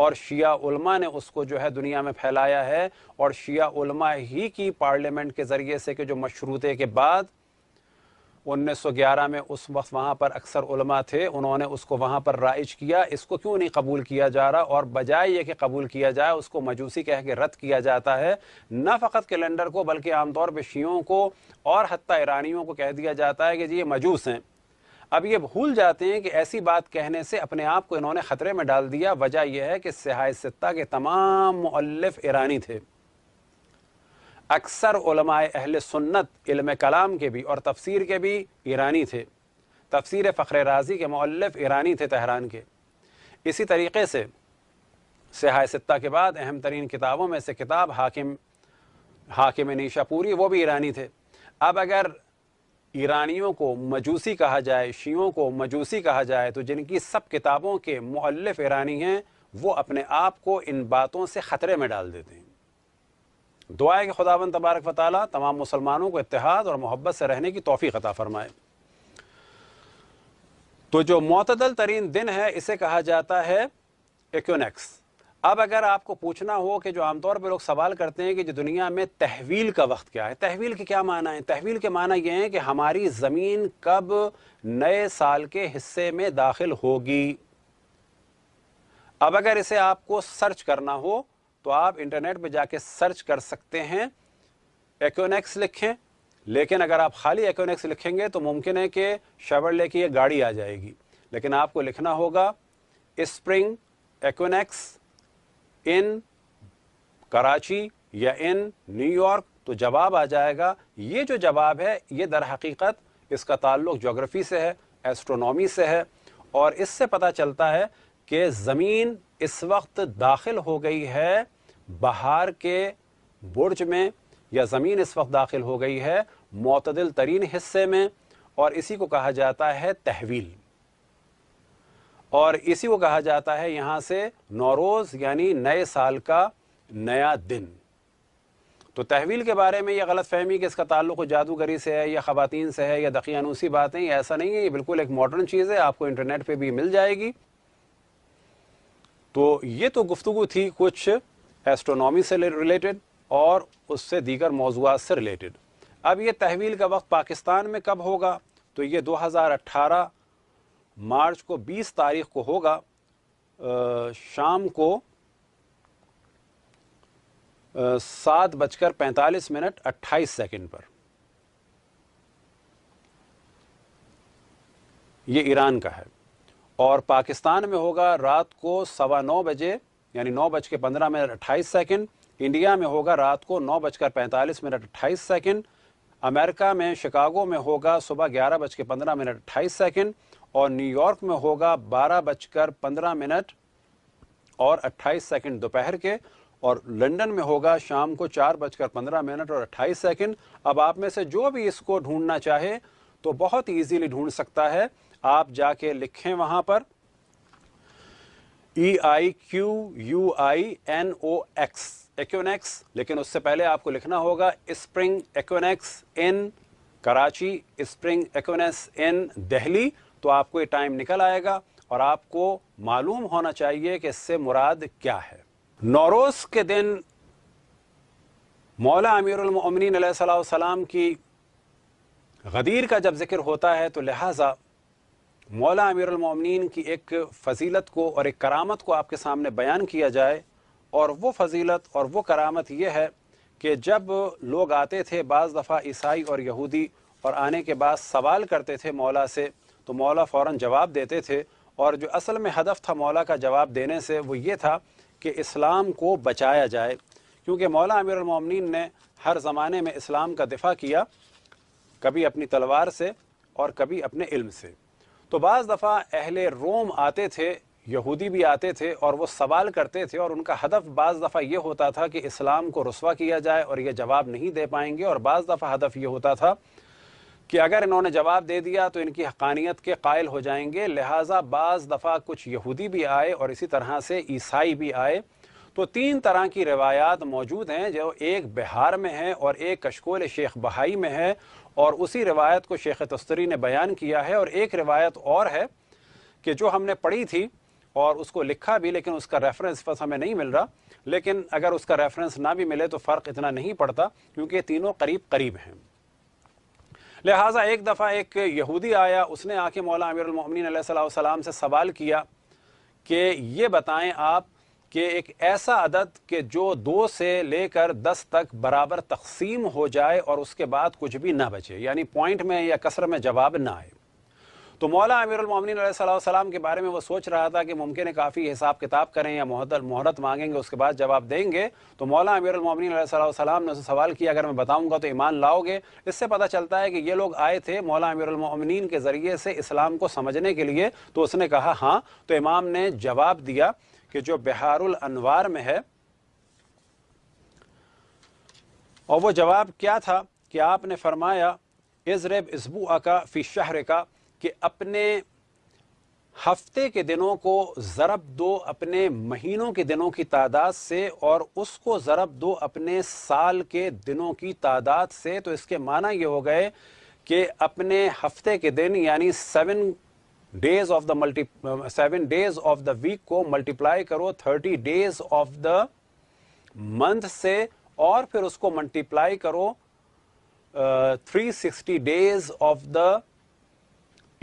और शिया उलमा ने उसको जो है दुनिया में फैलाया है और शिया उलमा ही की पार्लियामेंट के ज़रिए से कि जो मशरूते के बाद 1911 में उस वक्त वहाँ पर अक्सर उलमा थे उन्होंने उसको वहाँ पर राइज किया इसको क्यों नहीं कबूल किया जा रहा और बजाय ये कि कबूल किया जाए उसको मजूसी कह के रद्द किया जाता है न फ़कत कैलेंडर को बल्कि आमतौर पर शीयों को और हती ईरानियों को कह दिया जाता है कि जी ये मजूस हैं अब ये भूल जाते हैं कि ऐसी बात कहने से अपने आप को इन्होंने ख़तरे में डाल दिया वजह यह है कि सिहाय सत्ता के तमाम मुल्फ ईरानी थे अक्सर अहल सुन्नत इल्म कलाम के भी और तफसीर के भी ईरानी थे तफसीर फ़खर राजी के मौलफ ईरानी थे तहरान के इसी तरीके से सहाय सत्ता के बाद अहम तरीन किताबों में से किताब हाकिम हाकिम पूरी वो भी ईरानी थे अब अगर ईरानियों को मजूसी कहा जाए शीयों को मजूसी कहा जाए तो जिनकी सब किताबों के मौलफ ईरानी हैं वो अपने आप को इन बातों से ख़तरे में डाल देते हैं दुआ है कि खुदावन तबारक वाली तमाम मुसलमानों को इतिहाद और मोहब्बत से रहने की तोफ़ी अता फ़रमाए तो जो मतदल तरीन दिन है इसे कहा जाता है एक्योनेक्स अब अगर आपको पूछना हो कि जो आमतौर पर लोग सवाल करते हैं कि जो दुनिया में तहवील का वक्त क्या है तहवील के क्या माना है तहवील के माना ये हैं कि हमारी ज़मीन कब नए साल के हिस्से में दाखिल होगी अब अगर इसे आपको सर्च करना हो तो आप इंटरनेट पर जाके सर्च कर सकते हैं एक्ोनेक्स लिखें लेकिन अगर आप खाली एक्ोनेक्स लिखेंगे तो मुमकिन है कि ले की ये गाड़ी आ जाएगी लेकिन आपको लिखना होगा स्प्रिंग एक्ोनेक्स इन कराची या इन न्यूयॉर्क तो जवाब आ जाएगा ये जो जवाब है ये दर हकीकत इसका ताल्लुक जोग्राफ़ी से है एस्ट्रोनॉमी से है और इससे पता चलता है कि ज़मीन इस वक्त दाखिल हो गई है बहार के बुर्ज में या ज़मीन इस वक्त दाखिल हो गई है मतदिल तरीन हिस्से में और इसी को कहा जाता है तहवील और इसी को कहा जाता है यहाँ से नौरोज़ यानी नए साल का नया दिन तो तहवील के बारे में यह गलत फहमी कि इसका ताल्लुक जादूगरी से है या ख़वान से है या दखियानूसी बातें ऐसा नहीं है ये बिल्कुल एक मॉडर्न चीज़ है आपको इंटरनेट पर भी मिल जाएगी तो ये तो गुफ्तु थी कुछ एस्ट्रोनॉमी से रिलेटेड और उससे दीगर मौजूद से रिलेटेड अब ये तहवील का वक्त पाकिस्तान में कब होगा तो ये 2018 मार्च को 20 तारीख को होगा आ, शाम को सात बजकर पैंतालीस मिनट अट्ठाईस सेकंड पर ये ईरान का है और पाकिस्तान में होगा रात को सवा नौ बजे यानी नौ बज के पंद्रह मिनट अट्ठाईस सेकेंड इंडिया में होगा रात को नौ बजकर पैंतालीस मिनट अट्ठाईस सेकेंड अमेरिका में शिकागो में होगा सुबह ग्यारह बज के पंद्रह मिनट अट्ठाईस सेकेंड और न्यूयॉर्क में होगा बारह बजकर पंद्रह मिनट और अट्ठाईस सेकेंड दोपहर के और लंदन में होगा शाम को चार बजकर पंद्रह मिनट और अट्ठाईस सेकेंड अब आप में से जो भी इसको ढूंढना चाहे तो बहुत ईजीली ढूंढ सकता है आप जाके लिखें वहां पर E I Q U I N O X X लेकिन उससे पहले आपको लिखना होगा spring X in Karachi spring X in Delhi तो आपको ये टाइम निकल आएगा और आपको मालूम होना चाहिए कि इससे मुराद क्या है नौरोज़ के दिन मौला अमीरमिन सलाम की गदीर का जब जिक्र होता है तो लिहाजा मौला अमीरमिन की एक फजीलत को और एक करामत को आपके सामने बयान किया जाए और वो फजीलत और वो करामत ये है कि जब लोग आते थे बज़ दफ़ा ईसाई और यहूदी और आने के बाद सवाल करते थे मौला से तो मौला फ़ौर जवाब देते थे और जो असल में हदफ था मौला का जवाब देने से वो ये था कि इस्लाम को बचाया जाए क्योंकि मौला अमीरमिन ने हर ज़माने में इस्लाम का दिफा किया कभी अपनी तलवार से और कभी अपने इल्म से तो बज़ दफ़ा अहल रोम आते थे यहूदी भी आते थे और वो सवाल करते थे और उनका हदफ बज़ दफ़ा ये होता था कि इस्लाम को रसवा किया जाए और ये जवाब नहीं दे पाएंगे और बज़ दफ़ा हदफ ये होता था कि अगर इन्होंने जवाब दे दिया तो इनकी हकानियत के कायल हो जाएंगे लिहाजा बज़ दफ़ा कुछ यहूदी भी आए और इसी तरह से ईसाई भी आए तो तीन तरह की रिवायात मौजूद हैं जो एक बिहार में है और एक कशकोल शेख बहाई में है और उसी रिवायत को शेख तस्तरी ने बयान किया है और एक रिवायत और है कि जो हमने पढ़ी थी और उसको लिखा भी लेकिन उसका रेफरेंस बस हमें नहीं मिल रहा लेकिन अगर उसका रेफरेंस ना भी मिले तो फ़र्क इतना नहीं पड़ता क्योंकि तीनों करीब करीब हैं लिहाजा एक दफ़ा एक यहूदी आया उसने आके मौला अमीरमिन सलाम से सवाल किया कि ये बताएं आप कि एक ऐसा अदद कि जो दो से लेकर दस तक बराबर तकसीम हो जाए और उसके बाद कुछ भी ना बचे यानी पॉइंट में या कसर में जवाब ना आए तो मौला अमीरमिन के बारे में वो सोच रहा था कि मुमकिन है काफ़ी हिसाब किताब करें या मोहरत मांगेंगे उसके बाद जवाब देंगे तो मौला अमीरमिन ने उसे सवाल किया अगर मैं बताऊंगा तो ईमान लाओगे इससे पता चलता है कि ये लोग आए थे मौला अमीरमिन के ज़रिए से इस्लाम को समझने के लिए तो उसने कहा हाँ तो इमाम ने जवाब दिया कि जो बिहारुल अनवार में है और वो जवाब क्या था कि आपने फरमाया इजरेब इसबू का फ़ी शहर का कि अपने हफ्ते के दिनों को ज़रब दो अपने महीनों के दिनों की तादाद से और उसको ज़रब दो अपने साल के दिनों की तादाद से तो इसके माना ये हो गए कि अपने हफ्ते के दिन यानी seven days of the multi seven days of the week को मल्टीप्लाई करो thirty days of the month से और फिर उसको मल्टीप्लाई करो three sixty days of the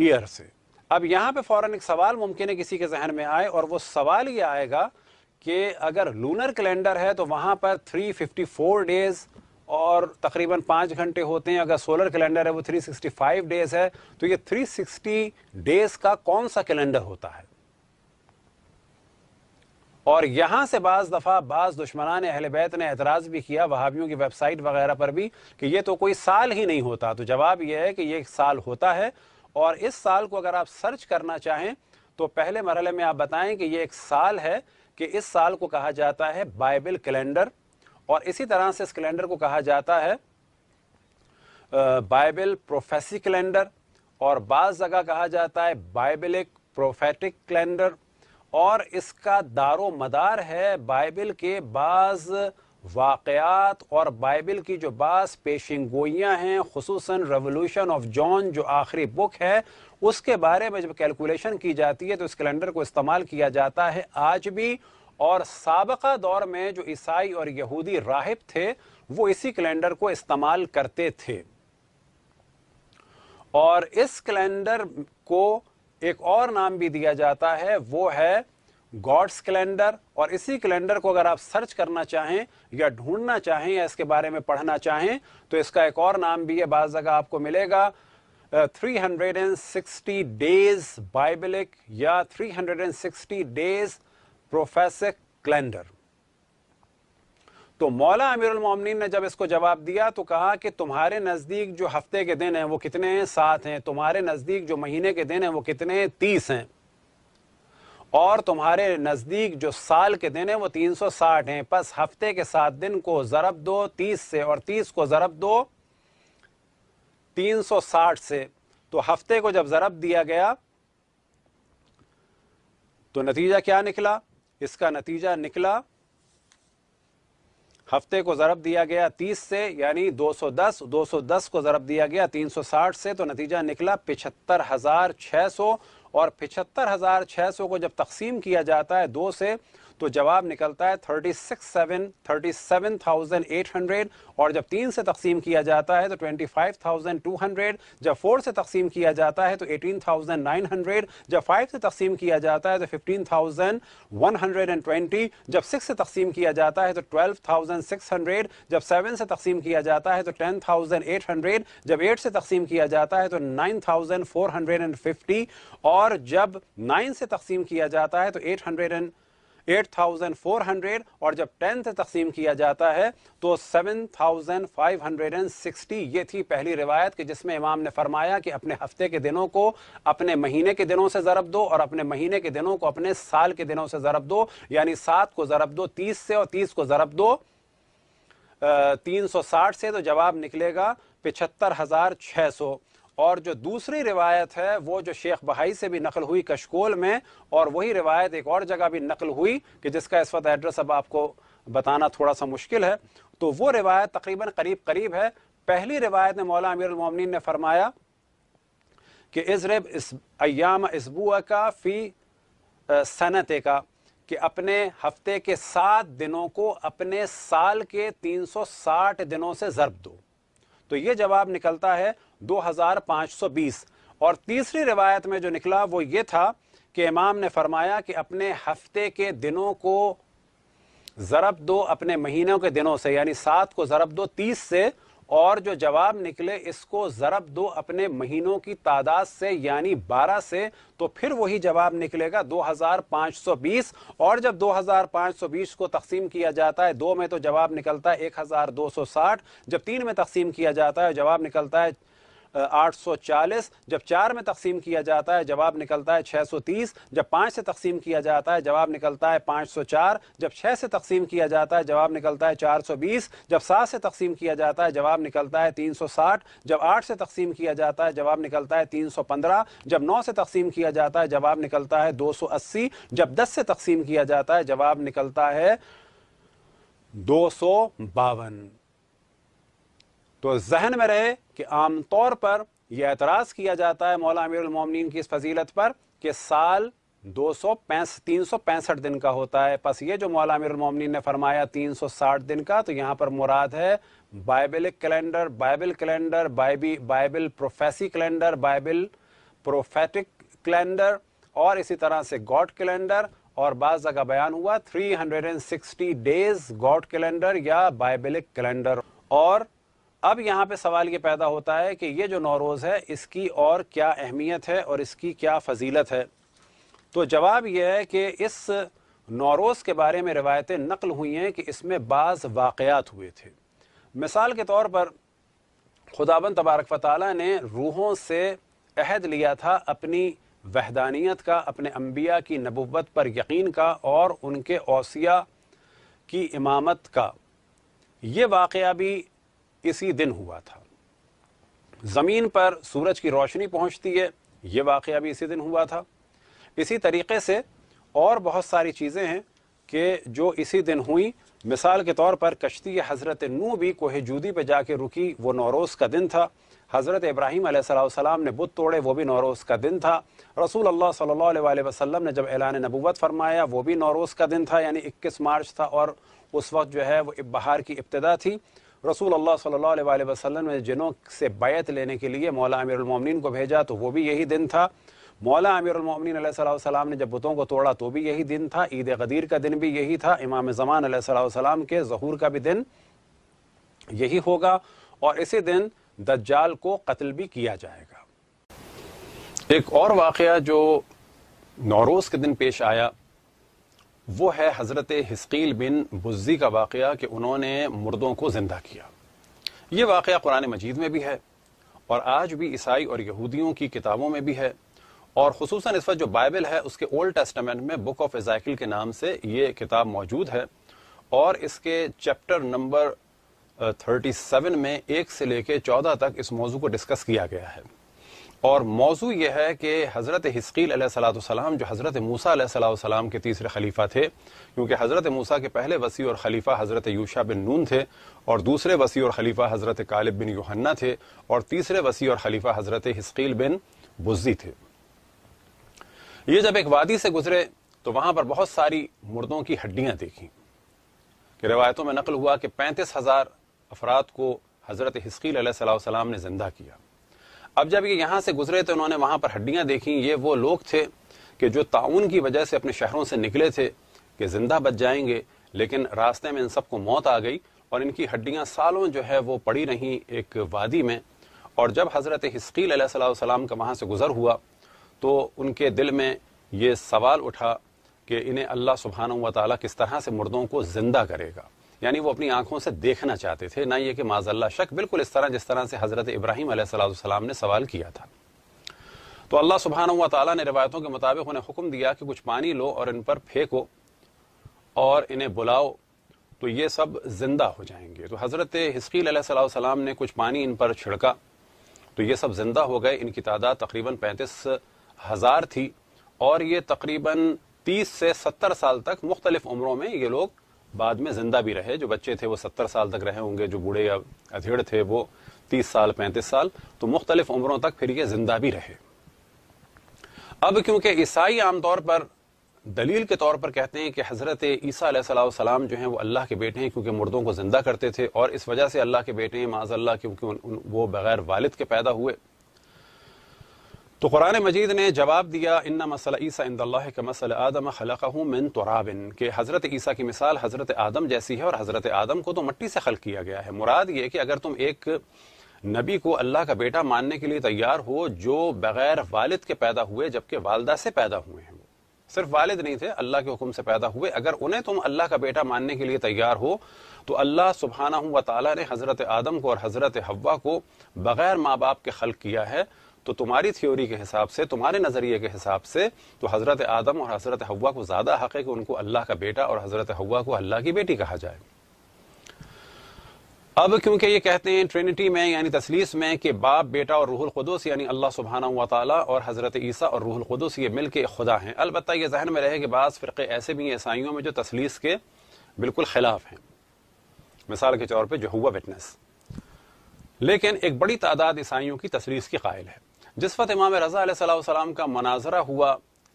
year से अब यहां पे फौरन एक सवाल मुमकिन है किसी के जहन में आए और वो सवाल ये आएगा कि अगर लूनर कैलेंडर है तो वहां पर 354 डेज और तकरीबन पाँच घंटे होते हैं अगर सोलर कैलेंडर है वो 365 डेज है तो ये 360 डेज का कौन सा कैलेंडर होता है और यहाँ से बाज़ दफ़ा बाज़ दुश्मनान अहल बैत ने एतराज़ भी किया वहावियों की वेबसाइट वगैरह पर भी कि ये तो कोई साल ही नहीं होता तो जवाब ये है कि ये साल होता है और इस साल को अगर आप सर्च करना चाहें तो पहले मरहले में आप बताएं कि ये एक साल है कि इस साल को कहा जाता है बाइबल कैलेंडर और इसी तरह से इस कैलेंडर को कहा जाता है बाइबल प्रोफेसी कैलेंडर और बाज़ जगह कहा जाता है एक प्रोफेटिक कैलेंडर और इसका दारो मदार है बाइबल के बाज़ वाकयात और बाइबल की जो बास पेशिंग गोइयाँ हैं खसूस रेवोल्यूशन ऑफ जॉन जो आखिरी बुक है उसके बारे में जब कैलकुलेशन की जाती है तो इस कैलेंडर को इस्तेमाल किया जाता है आज भी और सबका दौर में जो ईसाई और यहूदी राहिब थे वो इसी कैलेंडर को इस्तेमाल करते थे और इस कैलेंडर को एक और नाम भी दिया जाता है वो है गॉड्स कैलेंडर और इसी कैलेंडर को अगर आप सर्च करना चाहें या ढूंढना चाहें या इसके बारे में पढ़ना चाहें तो इसका एक और नाम भी है बाज़ जगह आपको मिलेगा three hundred and sixty days biblical या three hundred and sixty days prophetic calendar तो मौला अमीरुल मोमिनीन ने जब इसको जवाब दिया तो कहा कि तुम्हारे नज़दीक जो हफ्ते के दिन हैं वो कितने हैं सात हैं तुम्हारे नज़दीक जो महीने के दिन हैं वो कितने हैं तीस हैं और तुम्हारे नज़दीक जो साल के दिन हैं वो तीन सौ साठ हैं बस हफ्ते के सात दिन को ज़रब दो तीस से और तीस को ज़रब दो तीन सौ साठ से तो हफ्ते को जब ज़रब दिया गया तो नतीजा क्या निकला इसका नतीजा निकला हफ्ते को ज़रब दिया गया 30 से यानी 210 210 को ज़रब दिया गया 360 से तो नतीजा निकला पिछहत्तर हज़ार छह सौ और पिछहत्तर हज़ार छह सौ को जब तकसीम किया जाता है दो से तो जवाब निकलता है thirty six seven thirty seven thousand eight hundred और जब तीन से तकसीम किया जाता है तो twenty five thousand two hundred जब फोर से तकसीम किया जाता है तो एटीन थाउजेंड नाइन हंड्रेड जब फाइव से तकसीम किया जाता है तो fifteen thousand one hundred and twenty जब सिक्स से तकसीम किया जाता है तो ट्वेल्व थाउजेंड सिक्स हंड्रेड जब सेवन से तकसीम किया जाता है तो टेन थाउजेंड एट हंड्रेड जब एट से तकसीम किया जाता है तो nine thousand four hundred and fifty और जब नाइन से तकसीम किया जाता है तो एट हंड्रेड एंड 8,400 और जब टेंथ तकसीम किया जाता है तो 7,560 ये थी पहली रिवायत कि जिसमें इमाम ने फरमाया कि अपने हफ्ते के दिनों को अपने महीने के दिनों से ज़रब दो और अपने महीने के दिनों को अपने साल के दिनों से ज़रब दो यानी सात को ज़रब दो तीस से और तीस को ज़रब दो तीन सौ साठ से तो जवाब निकलेगा पिछहत्तर हज़ार छः सौ और जो दूसरी रिवायत है वो जो शेख बहाई से भी नकल हुई कशकोल में और वही रिवायत एक और जगह भी नकल हुई कि जिसका इस वक्त एड्रेस अब आपको बताना थोड़ा सा मुश्किल है तो वो रिवायत तकरीबन करीब करीब है पहली रिवायत में मौला अमीरमिन ने फरमाया कि इसरब इस अयाम इसबुआ का फ़ी सनत का कि अपने हफ्ते के सात दिनों को अपने साल के साठ दिनों से ज़रब दो तो ये जवाब निकलता है 2520 और तीसरी रिवायत में जो निकला वो ये था कि इमाम ने फरमाया कि अपने हफ्ते के दिनों को ज़रब दो अपने महीनों के दिनों से यानी सात को ज़रब दो तीस से और जो जवाब निकले इसको ज़रब दो अपने महीनों की तादाद से यानी 12 से तो फिर वही जवाब निकलेगा 2520 और जब 2520 को तकसीम किया जाता है दो में तो जवाब निकलता है 1260 जब तीन में तकसीम किया जाता है जवाब निकलता है 840 जब चार में तकसीम किया जाता है जवाब निकलता है 630 जब पाँच से तकसीम किया जाता है जवाब निकलता है 504 जब छः से तकसीम किया जाता है जवाब निकलता है 420 जब सात से तकसीम किया जाता है जवाब निकलता है 360 जब आठ से तकसीम किया जाता है जवाब निकलता है 315 जब नौ से तकसीम किया जाता है जवाब निकलता है 280 जब दस से तकसीम किया जाता है जवाब निकलता है दो सौ बावन तो जहन में रहे कि आमतौर पर यह एतराज़ किया जाता है मौला अमीरमिन की इस फजीलत पर कि साल दो सौ तीन सौ पैंसठ दिन का होता है बस ये जो मौला अमीरमिन ने फरमाया तीन सौ साठ दिन का तो यहाँ पर मुराद है बाइबल कैलेंडर बाइबल कैलेंडर बाइबी Bible prophecy calendar Bible prophetic calendar और इसी तरह से गॉड कैलेंडर और बाद जगह बयान हुआ 360 डेज गॉड कैलेंडर या बाइबलिक कैलेंडर और अब यहाँ पे सवाल ये पैदा होता है कि ये जो नौरोज़ है इसकी और क्या अहमियत है और इसकी क्या फजीलत है तो जवाब यह है कि इस नौरोज़ के बारे में रिवायतें नकल हुई हैं कि इसमें बाज़ वाक़ात हुए थे मिसाल के तौर पर खुदाबंद तबारक वाली ने रूहों से अहद लिया था अपनी वहदानियत का अपने अम्बिया की नबूत पर यकीन का और उनके ओसिया की इमामत का ये वाक़ भी इसी दिन हुआ था ज़मीन पर सूरज की रोशनी पहुंचती है यह वाक़ भी इसी दिन हुआ था इसी तरीके से और बहुत सारी चीज़ें हैं कि जो इसी दिन हुई मिसाल के तौर पर कश्ती हज़रत नू भी कोह जूदी पर जाके रुकी वो नौरोज़ का दिन था हज़रत इब्राहिम आसमाम ने बुत तोड़े वो भी नौरोज़ का दिन था रसूल अल्लाह सल्ला वसम ने जब ऐलान नबूत फरमाया वो भी नौरोज़ का दिन था यानी इक्कीस मार्च था और उस वक्त जो है वो बहार की इब्तदा थी रसूल अल्लाह सल्लल्लाहु अलैहि वसल्लम ने जिनों से बैत लेने के लिए मौला अमीरमिन को भेजा तो वो भी यही दिन था मौला अमीरमिन सलाम ने जब बुतों को तोड़ा तो भी यही दिन था ईद गदीर का दिन भी यही था इमाम ज़मान सलाम के जहूर का भी दिन यही होगा और इसी दिन दज्जाल को कत्ल भी किया जाएगा एक और वाक़ जो नौरोज़ के दिन पेश आया वो है हज़रत हस्कील बिन बुज़ी का वाक़ कि उन्होंने मुर्दों को ज़िंदा किया ये वाक़ कुरान मजीद में भी है और आज भी ईसाई और यहूदियों की किताबों में भी है और खसूस इस वक्त जो बाइबल है उसके ओल्ड टेस्टामेंट में बुक ऑफ एजाइकिल के नाम से ये किताब मौजूद है और इसके चैप्टर नंबर थर्टी सेवन में एक से लेकर चौदह तक इस मौजू को डिस्कस किया गया है और मौजू यह है कि हज़रत हिस्कील सलाम जो हज़रत मूसा सलाम के तीसरे खलीफा थे क्योंकि हज़रत मूसा के पहले वसी और खलीफा हज़रत यूशा बिन नून थे और दूसरे वसी और खलीफा हज़रत कालिब बिन योहन्ना थे और तीसरे वसी और खलीफा हज़रत हिस्कील बिन बुजी थे ये जब एक वादी से गुजरे तो वहाँ पर बहुत सारी मुर्दों की हड्डियाँ देखीं कि रिवायतों में नकल हुआ कि पैंतीस हज़ार अफराद को हज़रत हिस्कील सलाम ने जिंदा किया अब जब ये यहाँ से गुजरे तो उन्होंने वहाँ पर हड्डियाँ देखी ये वो लोग थे कि जो ताउन की वजह से अपने शहरों से निकले थे कि जिंदा बच जाएंगे लेकिन रास्ते में इन सबको मौत आ गई और इनकी हड्डियाँ सालों जो है वो पड़ी रहीं एक वादी में और जब हज़रत हिस्कील का वहाँ से गुजर हुआ तो उनके दिल में ये सवाल उठा कि इन्हें अल्लाह सुबहान व किस तरह से मुर्दों को ज़िंदा करेगा यानी वो अपनी आंखों से देखना चाहते थे ना ये कि माजल्ला शक बिल्कुल इस तरह जिस तरह से हजरत इब्राहिम सलाम ने सवाल किया था तो अल्लाह सुबहान व ने रिवायतों के मुताबिक उन्हें हुक्म दिया कि कुछ पानी लो और इन पर फेंको और इन्हें बुलाओ तो ये सब जिंदा हो जाएंगे तो हज़रत हिस्कील सलाम ने कुछ पानी इन पर छिड़का तो ये सब जिंदा हो गए इनकी तादाद तकरीबन पैंतीस हज़ार थी और ये तकरीबन तीस से सत्तर साल तक मुख्तलिफ उम्रों में ये लोग बाद में जिंदा भी रहे जो बच्चे थे वो सत्तर साल तक रहे होंगे जो बूढ़े या अधेड़ थे वो तीस साल पैंतीस साल तो मुख्तलिफ उम्रों तक फिर ये जिंदा भी रहे अब क्योंकि ईसाई आमतौर पर दलील के तौर पर कहते हैं कि हज़रत ईसा सलाम जो हैं वो अल्लाह के बेटे हैं क्योंकि मुर्दों को ज़िंदा करते थे और इस वजह से अल्लाह के बेटे हैं माजल्ला क्योंकि वो बग़ैर वालिद के पैदा हुए तो कुरान मजीद ने जवाब दिया इन्ना मसल ईसा इंदल्ला का मसल आदम खलक मिन तुराबिन के हज़रत ईसा की मिसाल हज़रत आदम जैसी है और हज़रत आदम को तो मट्टी से खल किया गया है मुराद ये कि अगर तुम एक नबी को अल्लाह का बेटा मानने के लिए तैयार हो जो बगैर वालिद के पैदा हुए जबकि वालदा से पैदा हुए हैं सिर्फ वालिद नहीं थे अल्लाह के हुक्म से पैदा हुए अगर उन्हें तुम अल्लाह का बेटा मानने के लिए तैयार हो तो अल्लाह सुबहाना व ताली ने हज़रत आदम को और हज़रत हवा को बगैर माँ बाप के खल किया है तो तुम्हारी थ्योरी के हिसाब से तुम्हारे नज़रिए के हिसाब से तो हज़रत आदम और हज़रत हवा को ज़्यादा हक़ है कि उनको अल्लाह का बेटा और हज़रत हवा को अल्लाह की बेटी कहा जाए अब क्योंकि ये कहते हैं ट्रिनिटी में यानी तसलीस में कि बाप बेटा और रूहुल खुदस यानी अल्लाह सुबहाना हुआ ताली और हज़रत ईसा और रूहुल खुदस ये मिल के खुदा हैं अलबत्त ये जहन में रहे कि बास फ़िरक़े ऐसे भी हैं ईसाइयों में जो तसलीस के बिल्कुल ख़िलाफ़ हैं मिसाल के तौर पर जो हुआ विटनेस लेकिन एक बड़ी तादाद ईसाइयों की तसलीस की कायल है जिस वक्त इमाम रज़ा सलाम का मनाजरा हुआ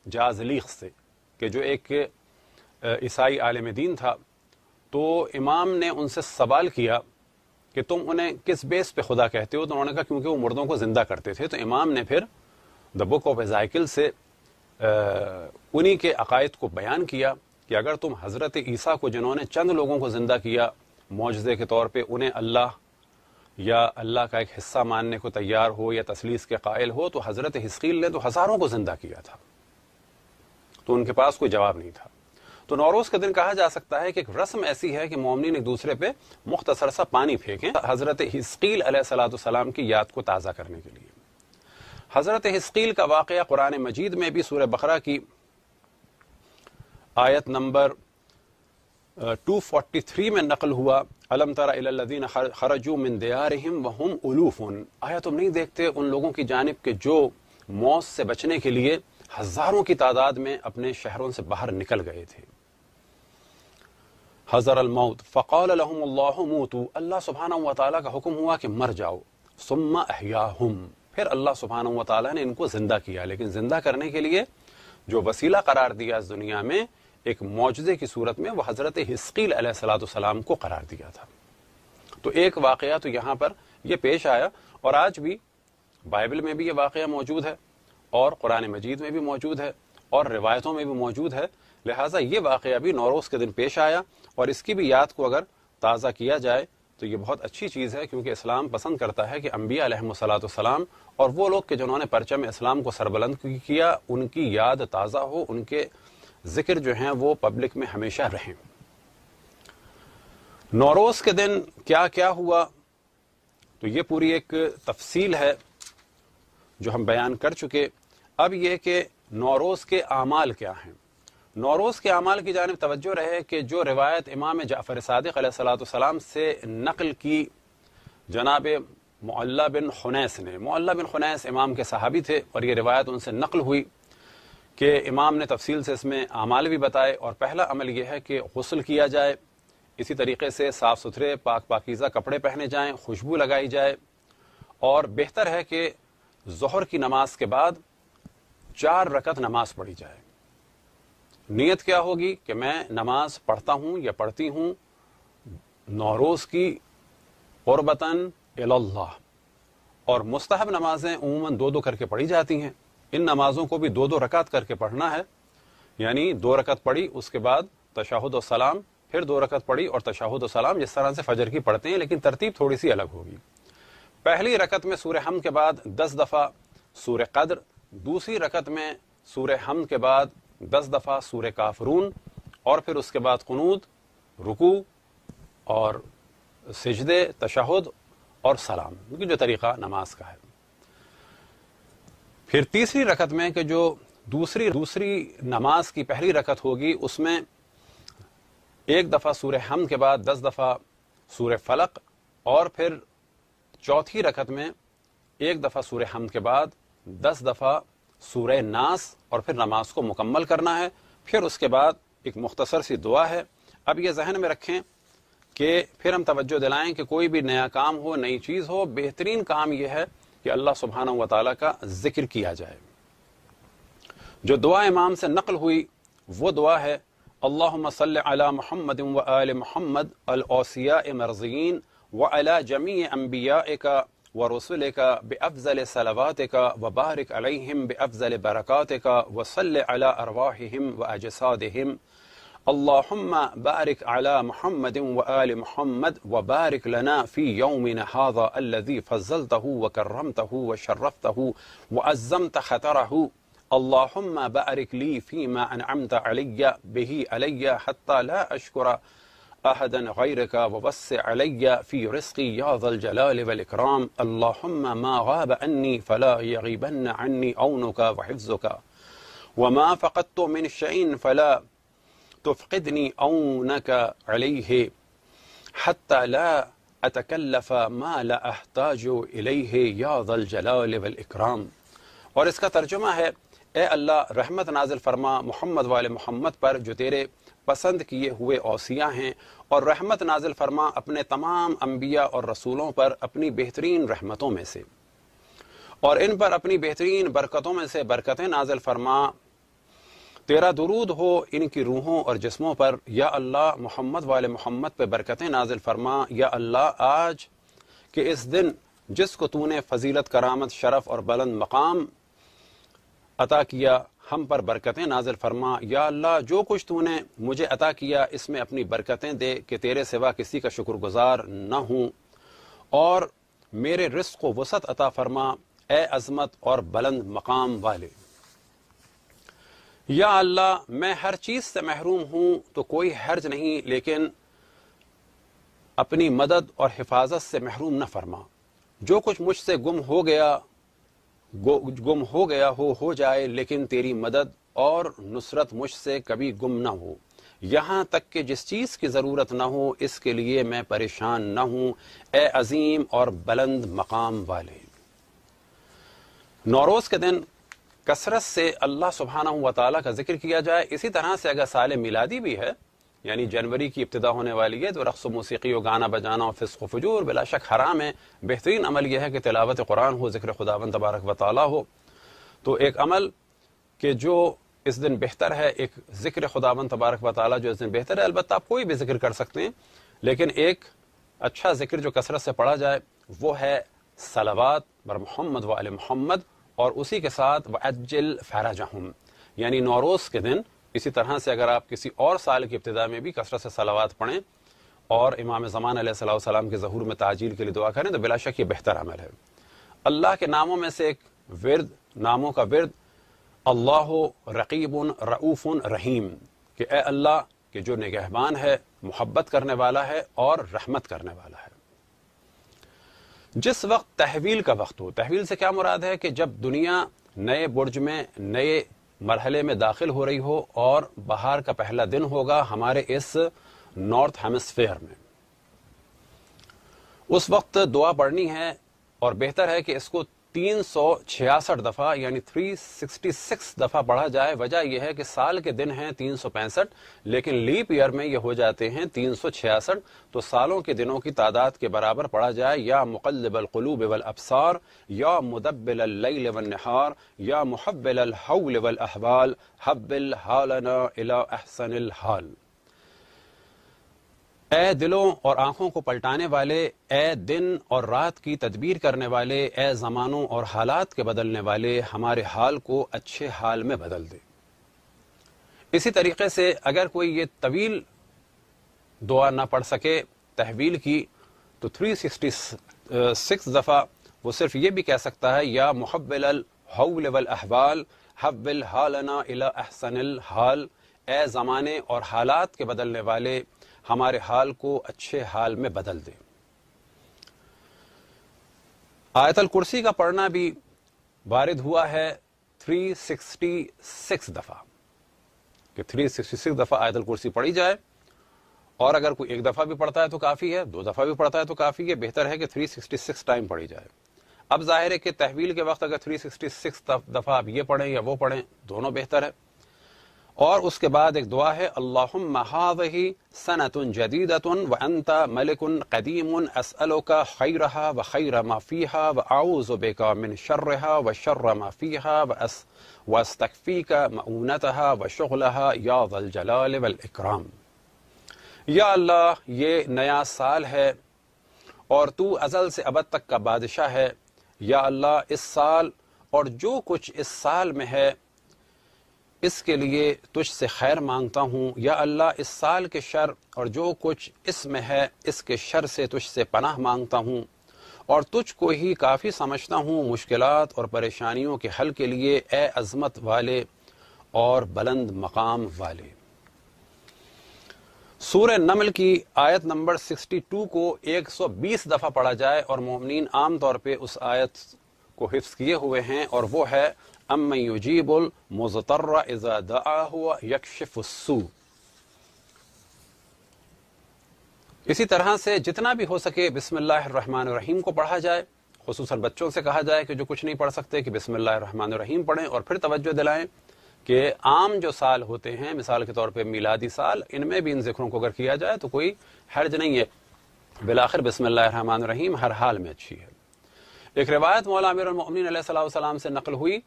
जाजलीख से कि जो एक ईसाई आलम दीन था तो इमाम ने उनसे सवाल किया कि तुम उन्हें किस बेस पे खुदा कहते हो तो उन्होंने कहा क्योंकि वो मुर्दों को ज़िंदा करते थे तो इमाम ने फिर द बुक ऑफ एजाइकिल से उन्हीं के अकायद को बयान किया कि अगर तुम हज़रत ईसा को जिन्होंने चंद लोगों को ज़िंदा किया मुआजे के तौर पर उन्हें अल्लाह या अल्लाह का एक हिस्सा मानने को तैयार हो या तसलीस के कायल हो तो हज़रत हिस्कील ने तो हज़ारों को ज़िंदा किया था तो उनके पास कोई जवाब नहीं था तो नौरोज के दिन कहा जा सकता है कि एक रस्म ऐसी है कि मोमिन एक दूसरे पे मुख्तसर सा पानी फेंकें हज़रत हिस्कील सलाम की याद को ताज़ा करने के लिए हज़रत हिस्कील का वाक़ कुरान मजीद में भी सूर बकरा की आयत नंबर 243 में नकल हुआ अलम तरादीन खरजू मिन दयारहम वहम उलूफ़न आया तुम नहीं देखते उन लोगों की जानब के जो मौत से बचने के लिए हज़ारों की तादाद में अपने शहरों से बाहर निकल गए थे हज़र अलमौत फ़कौलमूतू अल्लाह सुबहाना वाली का हुक्म हुआ कि मर जाओ सुम्मा अहिया फिर अल्लाह सुबहाना वाली ने इनको ज़िंदा किया लेकिन ज़िंदा करने के लिए जो वसीला करार दिया इस दुनिया में एक मुआजे की सूरत में वह हज़रत हिस्कील अलैहिस्सलाम को करार दिया था तो एक वाक़ तो यहाँ पर यह पेश आया और आज भी बाइबल में भी ये वाक़ मौजूद है और कुरान मजीद में भी मौजूद है और रिवायतों में भी मौजूद है लिहाजा ये वाक़ भी नौरोज़ के दिन पेश आया और इसकी भी याद को अगर ताज़ा किया जाए तो ये बहुत अच्छी चीज़ है क्योंकि इस्लाम पसंद करता है कि अम्बिया सलाम और वो लोग के जिन्होंने परचम इस्लाम को सरबलंद किया उनकी याद ताज़ा हो उनके ज़िक्र जो हैं वो पब्लिक में हमेशा रहें नौरोज़ के दिन क्या क्या हुआ तो ये पूरी एक तफसील है जो हम बयान कर चुके अब यह कि नौरोज़ के आमाल क्या हैं नौरोज़ के अमाल की जानब तवज्जो रहे कि जो रिवायत इमाम जाफ़र सदक सलाम से नकल की जनाब मौल्ला बिन खुनैस ने मौल्ला बिन खुनैस इमाम के सहाबी थे और ये रिवायत उनसे नकल हुई कि इमाम ने तफसील से इसमें अमाल भी बताए और पहला अमल यह है कि गसल किया जाए इसी तरीके से साफ़ सुथरे पाक पाकिज़ा कपड़े पहने जाए खुशबू लगाई जाए और बेहतर है कि जहर की नमाज के बाद चार रकत नमाज पढ़ी जाए नीयत क्या होगी कि मैं नमाज पढ़ता हूँ या पढ़ती हूँ नौरोज़ की औरबता और मुस्तहब नमाजें उमूमन दो दो करके पढ़ी जाती हैं इन नमाजों को भी दो दो रकात करके पढ़ना है यानी दो रकत पढ़ी उसके बाद तशाहद सलाम फिर दो रकत पढ़ी और तशाहद सलाम जिस तरह से फजर की पढ़ते हैं लेकिन तरतीब थोड़ी सी अलग होगी पहली रकत में सूर्य हम के बाद दस दफ़ा सूर्य कद्र दूसरी रकत में सूर्य हम के बाद दस दफ़ा सूर्य काफरून और फिर उसके बाद कनूद रुकू और सजदे तशाहद और सलाम क्योंकि जो तरीक़ा नमाज का है फिर तीसरी रकत में कि जो दूसरी दूसरी नमाज की पहली रकत होगी उसमें एक दफ़ा सूर्य हम के बाद दस दफ़ा सूर्य फलक और फिर चौथी रकत में एक दफ़ा सूर्य हम के बाद दस दफ़ा सूर्य नास और फिर नमाज को मुकम्मल करना है फिर उसके बाद एक मुख्तसर सी दुआ है अब ये जहन में रखें कि फिर हम तवज्जो दिलाएं कि कोई भी नया काम हो नई चीज़ हो बेहतरीन काम यह है कि अल्लाह सुबहाना व ताली का जिक्र किया जाए जो दुआ इमाम से नकल हुई वो दुआ है अल्लाह सल महमद व आल महमद अलौसिया मरजीन व अला जमी अम्बिया का व रसुल का बेअफ़ल सलावात का व बारिक अलहम बेअफ़ल बरक़ात का वसल अला अरवाहिम व अजसादहिम اللهم بارك على محمد وآل محمد وبارك لنا في يومنا هذا الذي فزلته وكرمته وشرفته وأزمت خطره اللهم بارك لي فيما أنعمت علي به علي حتى لا أشكر أحدا غيرك ووسع علي في رزقي يا ذا الجلال والإكرام اللهم ما غاب عني فلا يغيبن عني عونك وحفظك وما فقدت من شيء فلا تفقدني عونك عليه حتى لا أتكلف ما لا अहताज इलैह या ذل जलाल والإकराम और इसका तर्जुमा है ए अल्लाह रहमत नाजिल फरमा मोहम्मद वाले मोहम्मद पर जो तेरे पसंद किए हुए ओसियाँ हैं और रहमत नाजिल फरमा अपने तमाम अम्बिया और रसूलों पर अपनी बेहतरीन रहमतों में से और इन पर अपनी बेहतरीन बरकतों में से बरकतें नाजिल फरमा तेरा दरूद हो इनकी रूहों और जिस्मों पर या अल्लाह मोहम्मद वाले मोहम्मद पर बरकतें नाजिल फरमा या अल्लाह आज के इस दिन जिसको तूने फजीलत करामत शरफ और बुलंद मकाम अता किया हम पर बरकतें नाजिल फरमा या अल्लाह जो कुछ तूने मुझे अता किया इसमें अपनी बरकतें दे कि तेरे सिवा किसी का शुक्रगुजार न हूँ और मेरे रिस्क को वसत अता फरमा ए अजमत और बुलंद मकाम वाले या अल्लाह मैं हर चीज़ से महरूम हूँ तो कोई हर्ज नहीं लेकिन अपनी मदद और हिफाजत से महरूम न फरमा जो कुछ मुझसे गुम हो गया गुम हो गया हो हो जाए लेकिन तेरी मदद और नुसरत मुझसे कभी गुम न हो यहाँ तक कि जिस चीज़ की ज़रूरत न हो इसके लिए मैं परेशान ना हूँ ए अजीम और बुलंद मकाम वाले नौरोज़ के दिन कसरत से अल्लाह सुबहाना वाली का जिक्र किया जाए इसी तरह से अगर साल मिलादी भी है यानी जनवरी की इब्तदा होने वाली है तो रक्स मौसीकी और गाना बजाना और फिसक फजूर बिलाशक हराम है बेहतरीन अमल यह है कि तिलावत कुरान हो जिक्र खुदावन तबारक वाली हो तो एक अमल के जो इस दिन बेहतर है एक जिक्र खुदावन तबारक वाली जो इस दिन बेहतर है अलबत्त आप कोई भी जिक्र कर सकते हैं लेकिन एक अच्छा जिक्र जो कसरत से पढ़ा जाए वो है सलावात बर मोहम्मद वाल मोहम्मद और उसी के साथ वजल फहराजहम यानी नौरोज़ के दिन इसी तरह से अगर आप किसी और साल की इब्तदा में भी कसरत से सलावात पढ़ें और इमाम ज़मान सलाम के जहूर में ताजील के लिए दुआ करें तो बिलाशक ये बेहतर अमल है अल्लाह के नामों में से एक विरद नामों का वर्द अल्लाह रकीब रऊफ़ उन रहीम के ए अल्लाह के जो निगहबान है मोहब्बत करने वाला है और रहमत करने वाला है जिस वक्त तहवील का वक्त हो तहवील से क्या मुराद है कि जब दुनिया नए बुर्ज में नए मरहले में दाखिल हो रही हो और बाहर का पहला दिन होगा हमारे इस नॉर्थ हेमस्फेयर में उस वक्त दुआ पढ़नी है और बेहतर है कि इसको तीन सौ छियासठ दफा यानी थ्री सिक्सटी सिक्स दफा पढ़ा जाए वजह यह है कि साल के दिन हैं तीन सौ पैंसठ लेकिन लीप ईयर में ये हो जाते हैं तीन सौ छियासठ तो सालों के दिनों की तादाद के बराबर पढ़ा जाए या मुकलबलकलूब वलअबसार या मुदबिल नहार या मुहबिल हवल अहवाल हब्बिल हालना इला अहसन हाल ए दिलों और आंखों को पलटाने वाले ए दिन और रात की तदबीर करने वाले ए जमानों और हालात के बदलने वाले हमारे हाल को अच्छे हाल में बदल दे इसी तरीके से अगर कोई ये तवील दुआ ना पढ़ सके तहवील की तो थ्री सिक्सटी सिक्स दफ़ा वो सिर्फ ये भी कह सकता है या मुहबल हौल वल अहवाल हब्बिल हालना इला अहसनिल हाल ए जमाने और हालात के बदलने वाले हमारे हाल को अच्छे हाल में बदल दे आयतल कुर्सी का पढ़ना भी वारिद हुआ है 366 दफा कि 366 दफा आयतल कुर्सी पढ़ी जाए और अगर कोई एक दफा भी पढ़ता है तो काफी है दो दफा भी पढ़ता है तो काफी है बेहतर है कि 366 टाइम पढ़ी जाए अब जाहिर है कि तहवील के वक्त अगर 366 दफा आप ये पढ़ें या वो पढ़ें दोनों बेहतर है और उसके बाद एक दुआ है अल्लाहावही सनतन जदीदतन व अंता मलिकन कदीमन असअलोका खैरहा व खैर माफ़ीहा व आउज़ुबेका मिन शर्रहा व शर्र माफ़ीहा व अस वस्तफ़ीका मऊनतहा व शगलहा यादल जलाल वल इकराम या अल्लाह ये नया साल है और तू अज़ल से अब तक का बादशाह है या अल्लाह इस साल और जो कुछ इस साल में है इसके लिए तुझ से खैर मांगता हूँ या अल्लाह इस साल के शर और जो कुछ इसमें है इसके शर से तुझ से पनाह मांगता हूँ और तुझ को ही काफ़ी समझता हूँ मुश्किल और परेशानियों के हल के लिए ए अजमत वाले और बुलंद मकाम वाले सूर्य नमल की आयत नंबर 62 को 120 दफ़ा पढ़ा जाए और मोमिन आमतौर पर उस आयत को हिफ्स किए हुए हैं और वो है अमन युजीबुल मुजतर यकशफसू इसी तरह से जितना भी हो सके बिस्मिल्लाम को पढ़ा जाए खसूस बच्चों से कहा जाए कि जो कुछ नहीं पढ़ सकते कि बिस्मिल्लाम पढ़ें और फिर तवज्जो दिलाएं कि आम जो साल होते हैं मिसाल के तौर पे मीलादी साल इनमें भी इन जिक्रों को अगर किया जाए तो कोई हर्ज नहीं है बिलाखिर बिस्मिल्लाम हर हाल में अच्छी है एक रिवायत मौला अमीर उमिन से नकल हुई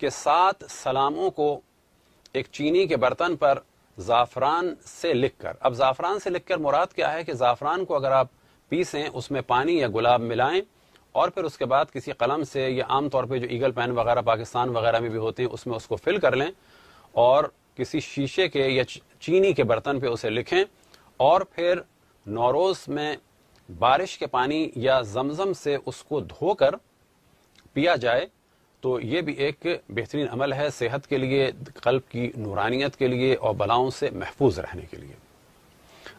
के साथ सलामों को एक चीनी के बर्तन पर ज़ाफ़रान से लिख कर अब ज़ाफ़रान से लिख कर मुराद क्या है कि ज़ाफ़रान को अगर आप पीसें उसमें पानी या गुलाब मिलाएं और फिर उसके बाद किसी कलम से या आमतौर पर जो ईगल पैन वगैरह पाकिस्तान वगैरह में भी होते हैं उसमें उसको फिल कर लें और किसी शीशे के या चीनी के बर्तन पे उसे लिखें और फिर नौरोज में बारिश के पानी या जमजम से उसको धोकर पिया जाए तो ये भी एक बेहतरीन अमल है सेहत के लिए कल्प की नूरानियत के लिए और बलाओं से महफूज रहने के लिए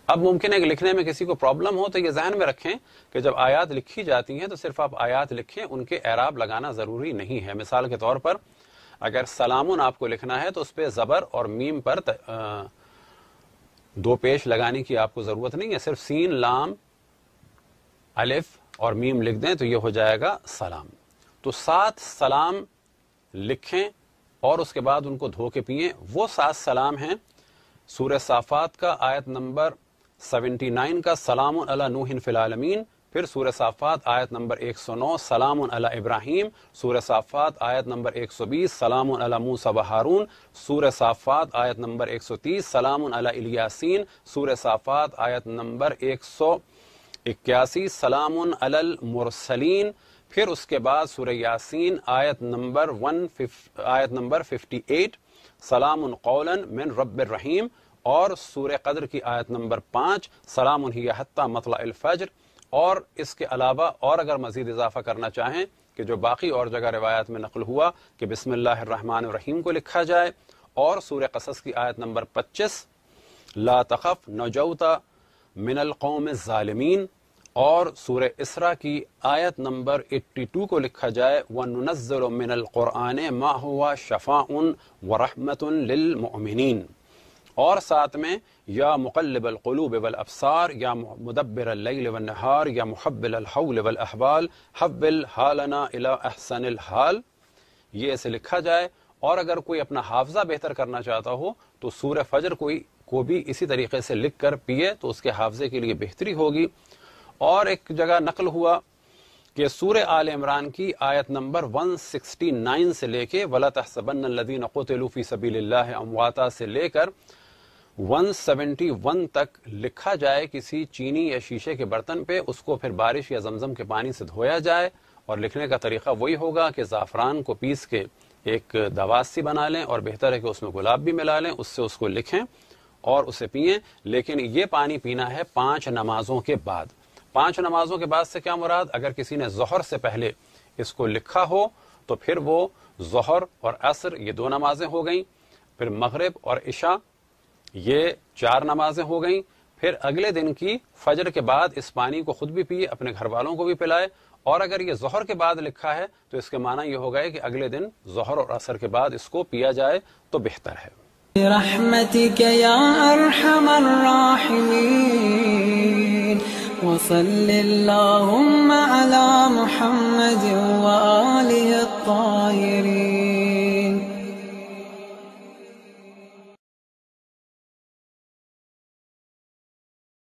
अब मुमकिन है कि लिखने में किसी को प्रॉब्लम हो तो ये जहन में रखें कि जब आयात लिखी जाती हैं तो सिर्फ आप आयात लिखें उनके ऐराब लगाना ज़रूरी नहीं है मिसाल के तौर पर अगर सलामुन आपको लिखना है तो उस पर ज़बर और मीम पर त, आ, दो पेश लगाने की आपको ज़रूरत नहीं है सिर्फ सीन लाम अलिफ और मीम लिख दें तो ये हो जाएगा सलाम तो सात सलाम लिखें और उसके बाद उनको धो के पिए वो सात सलाम हैं सूर साफ़ात का आयत नंबर सेवेंटी नाइन का सलाम अला नूहिन फिलमीन फिर सूर्य साफ़ात आयत नंबर 109 सलाम अला इब्राहिम सूर्य साफ़ात आयत नंबर एक 120 सलाम अला मूसा बहारून सूर्य साफ़ात आयत नंबर एक सौ तीस सलाम अला इलियासीन सूर्य साफ़ात आयत नंबर एक सौ इक्यासी सलाम अलल मुरसलीन फिर उसके बाद सूर्य यासीन आयत नंबर वन आयत नंबर फिफ्टी एट सलाम कौलन मिन रब रहीम और सूर्य कदर की आयत नंबर पाँच सलाम हत्ता मतलाफजर और इसके अलावा और अगर मजीद इजाफा करना चाहें कि जो बाकी और जगह रिवायत में नकल हुआ कि बिसमिल्ल रहीम को लिखा जाए और सूर्य कसस की आयत नंबर पच्चीस ला तखफ नौजौता मिनल कौम ालमीन और सूर इसरा की आयत नंबर 82 को लिखा जाए व नज़ल क़ुरान मा हुआ शफ़ाउन व रहमतमिन और साथ में या मुकलबलूब वलअबसार या मुदब्बरहार या मुहबलहबाल हब्बिल हालना इला अहसन हाल ये ऐसे लिखा जाए और अगर कोई अपना हाफजा बेहतर करना चाहता हो तो सूर फजर कोई को भी इसी तरीके से लिख कर पिए तो उसके हाफजे के लिए बेहतरी होगी और एक जगह नकल हुआ कि सूर्य आल इमरान की आयत नंबर वन सिक्सटी नाइन से लेके वला तहसबन लदीन कतलूफ़ी सबील अमवाता से लेकर वन सेवेंटी वन तक लिखा जाए किसी चीनी या शीशे के बर्तन पे उसको फिर बारिश या जमजम के पानी से धोया जाए और लिखने का तरीका वही होगा कि ज़ाफ़रान को पीस के एक दवासी बना लें और बेहतर है कि उसमें गुलाब भी मिला लें उससे उसको लिखें और उसे पिए लेकिन ये पानी पीना है पांच नमाजों के बाद पांच नमाजों के बाद से क्या मुराद अगर किसी ने जहर से पहले इसको लिखा हो तो फिर वो जहर और असर ये दो नमाजें हो गई फिर मगरब और इशा ये चार नमाजें हो गई फिर अगले दिन की फजर के बाद इस पानी को खुद भी पिए अपने घर वालों को भी पिलाए और अगर ये जहर के बाद लिखा है तो इसके माना ये गए कि अगले दिन जहर और असर के बाद इसको पिया जाए तो बेहतर है وصل اللهم على محمد وآله الطاهرين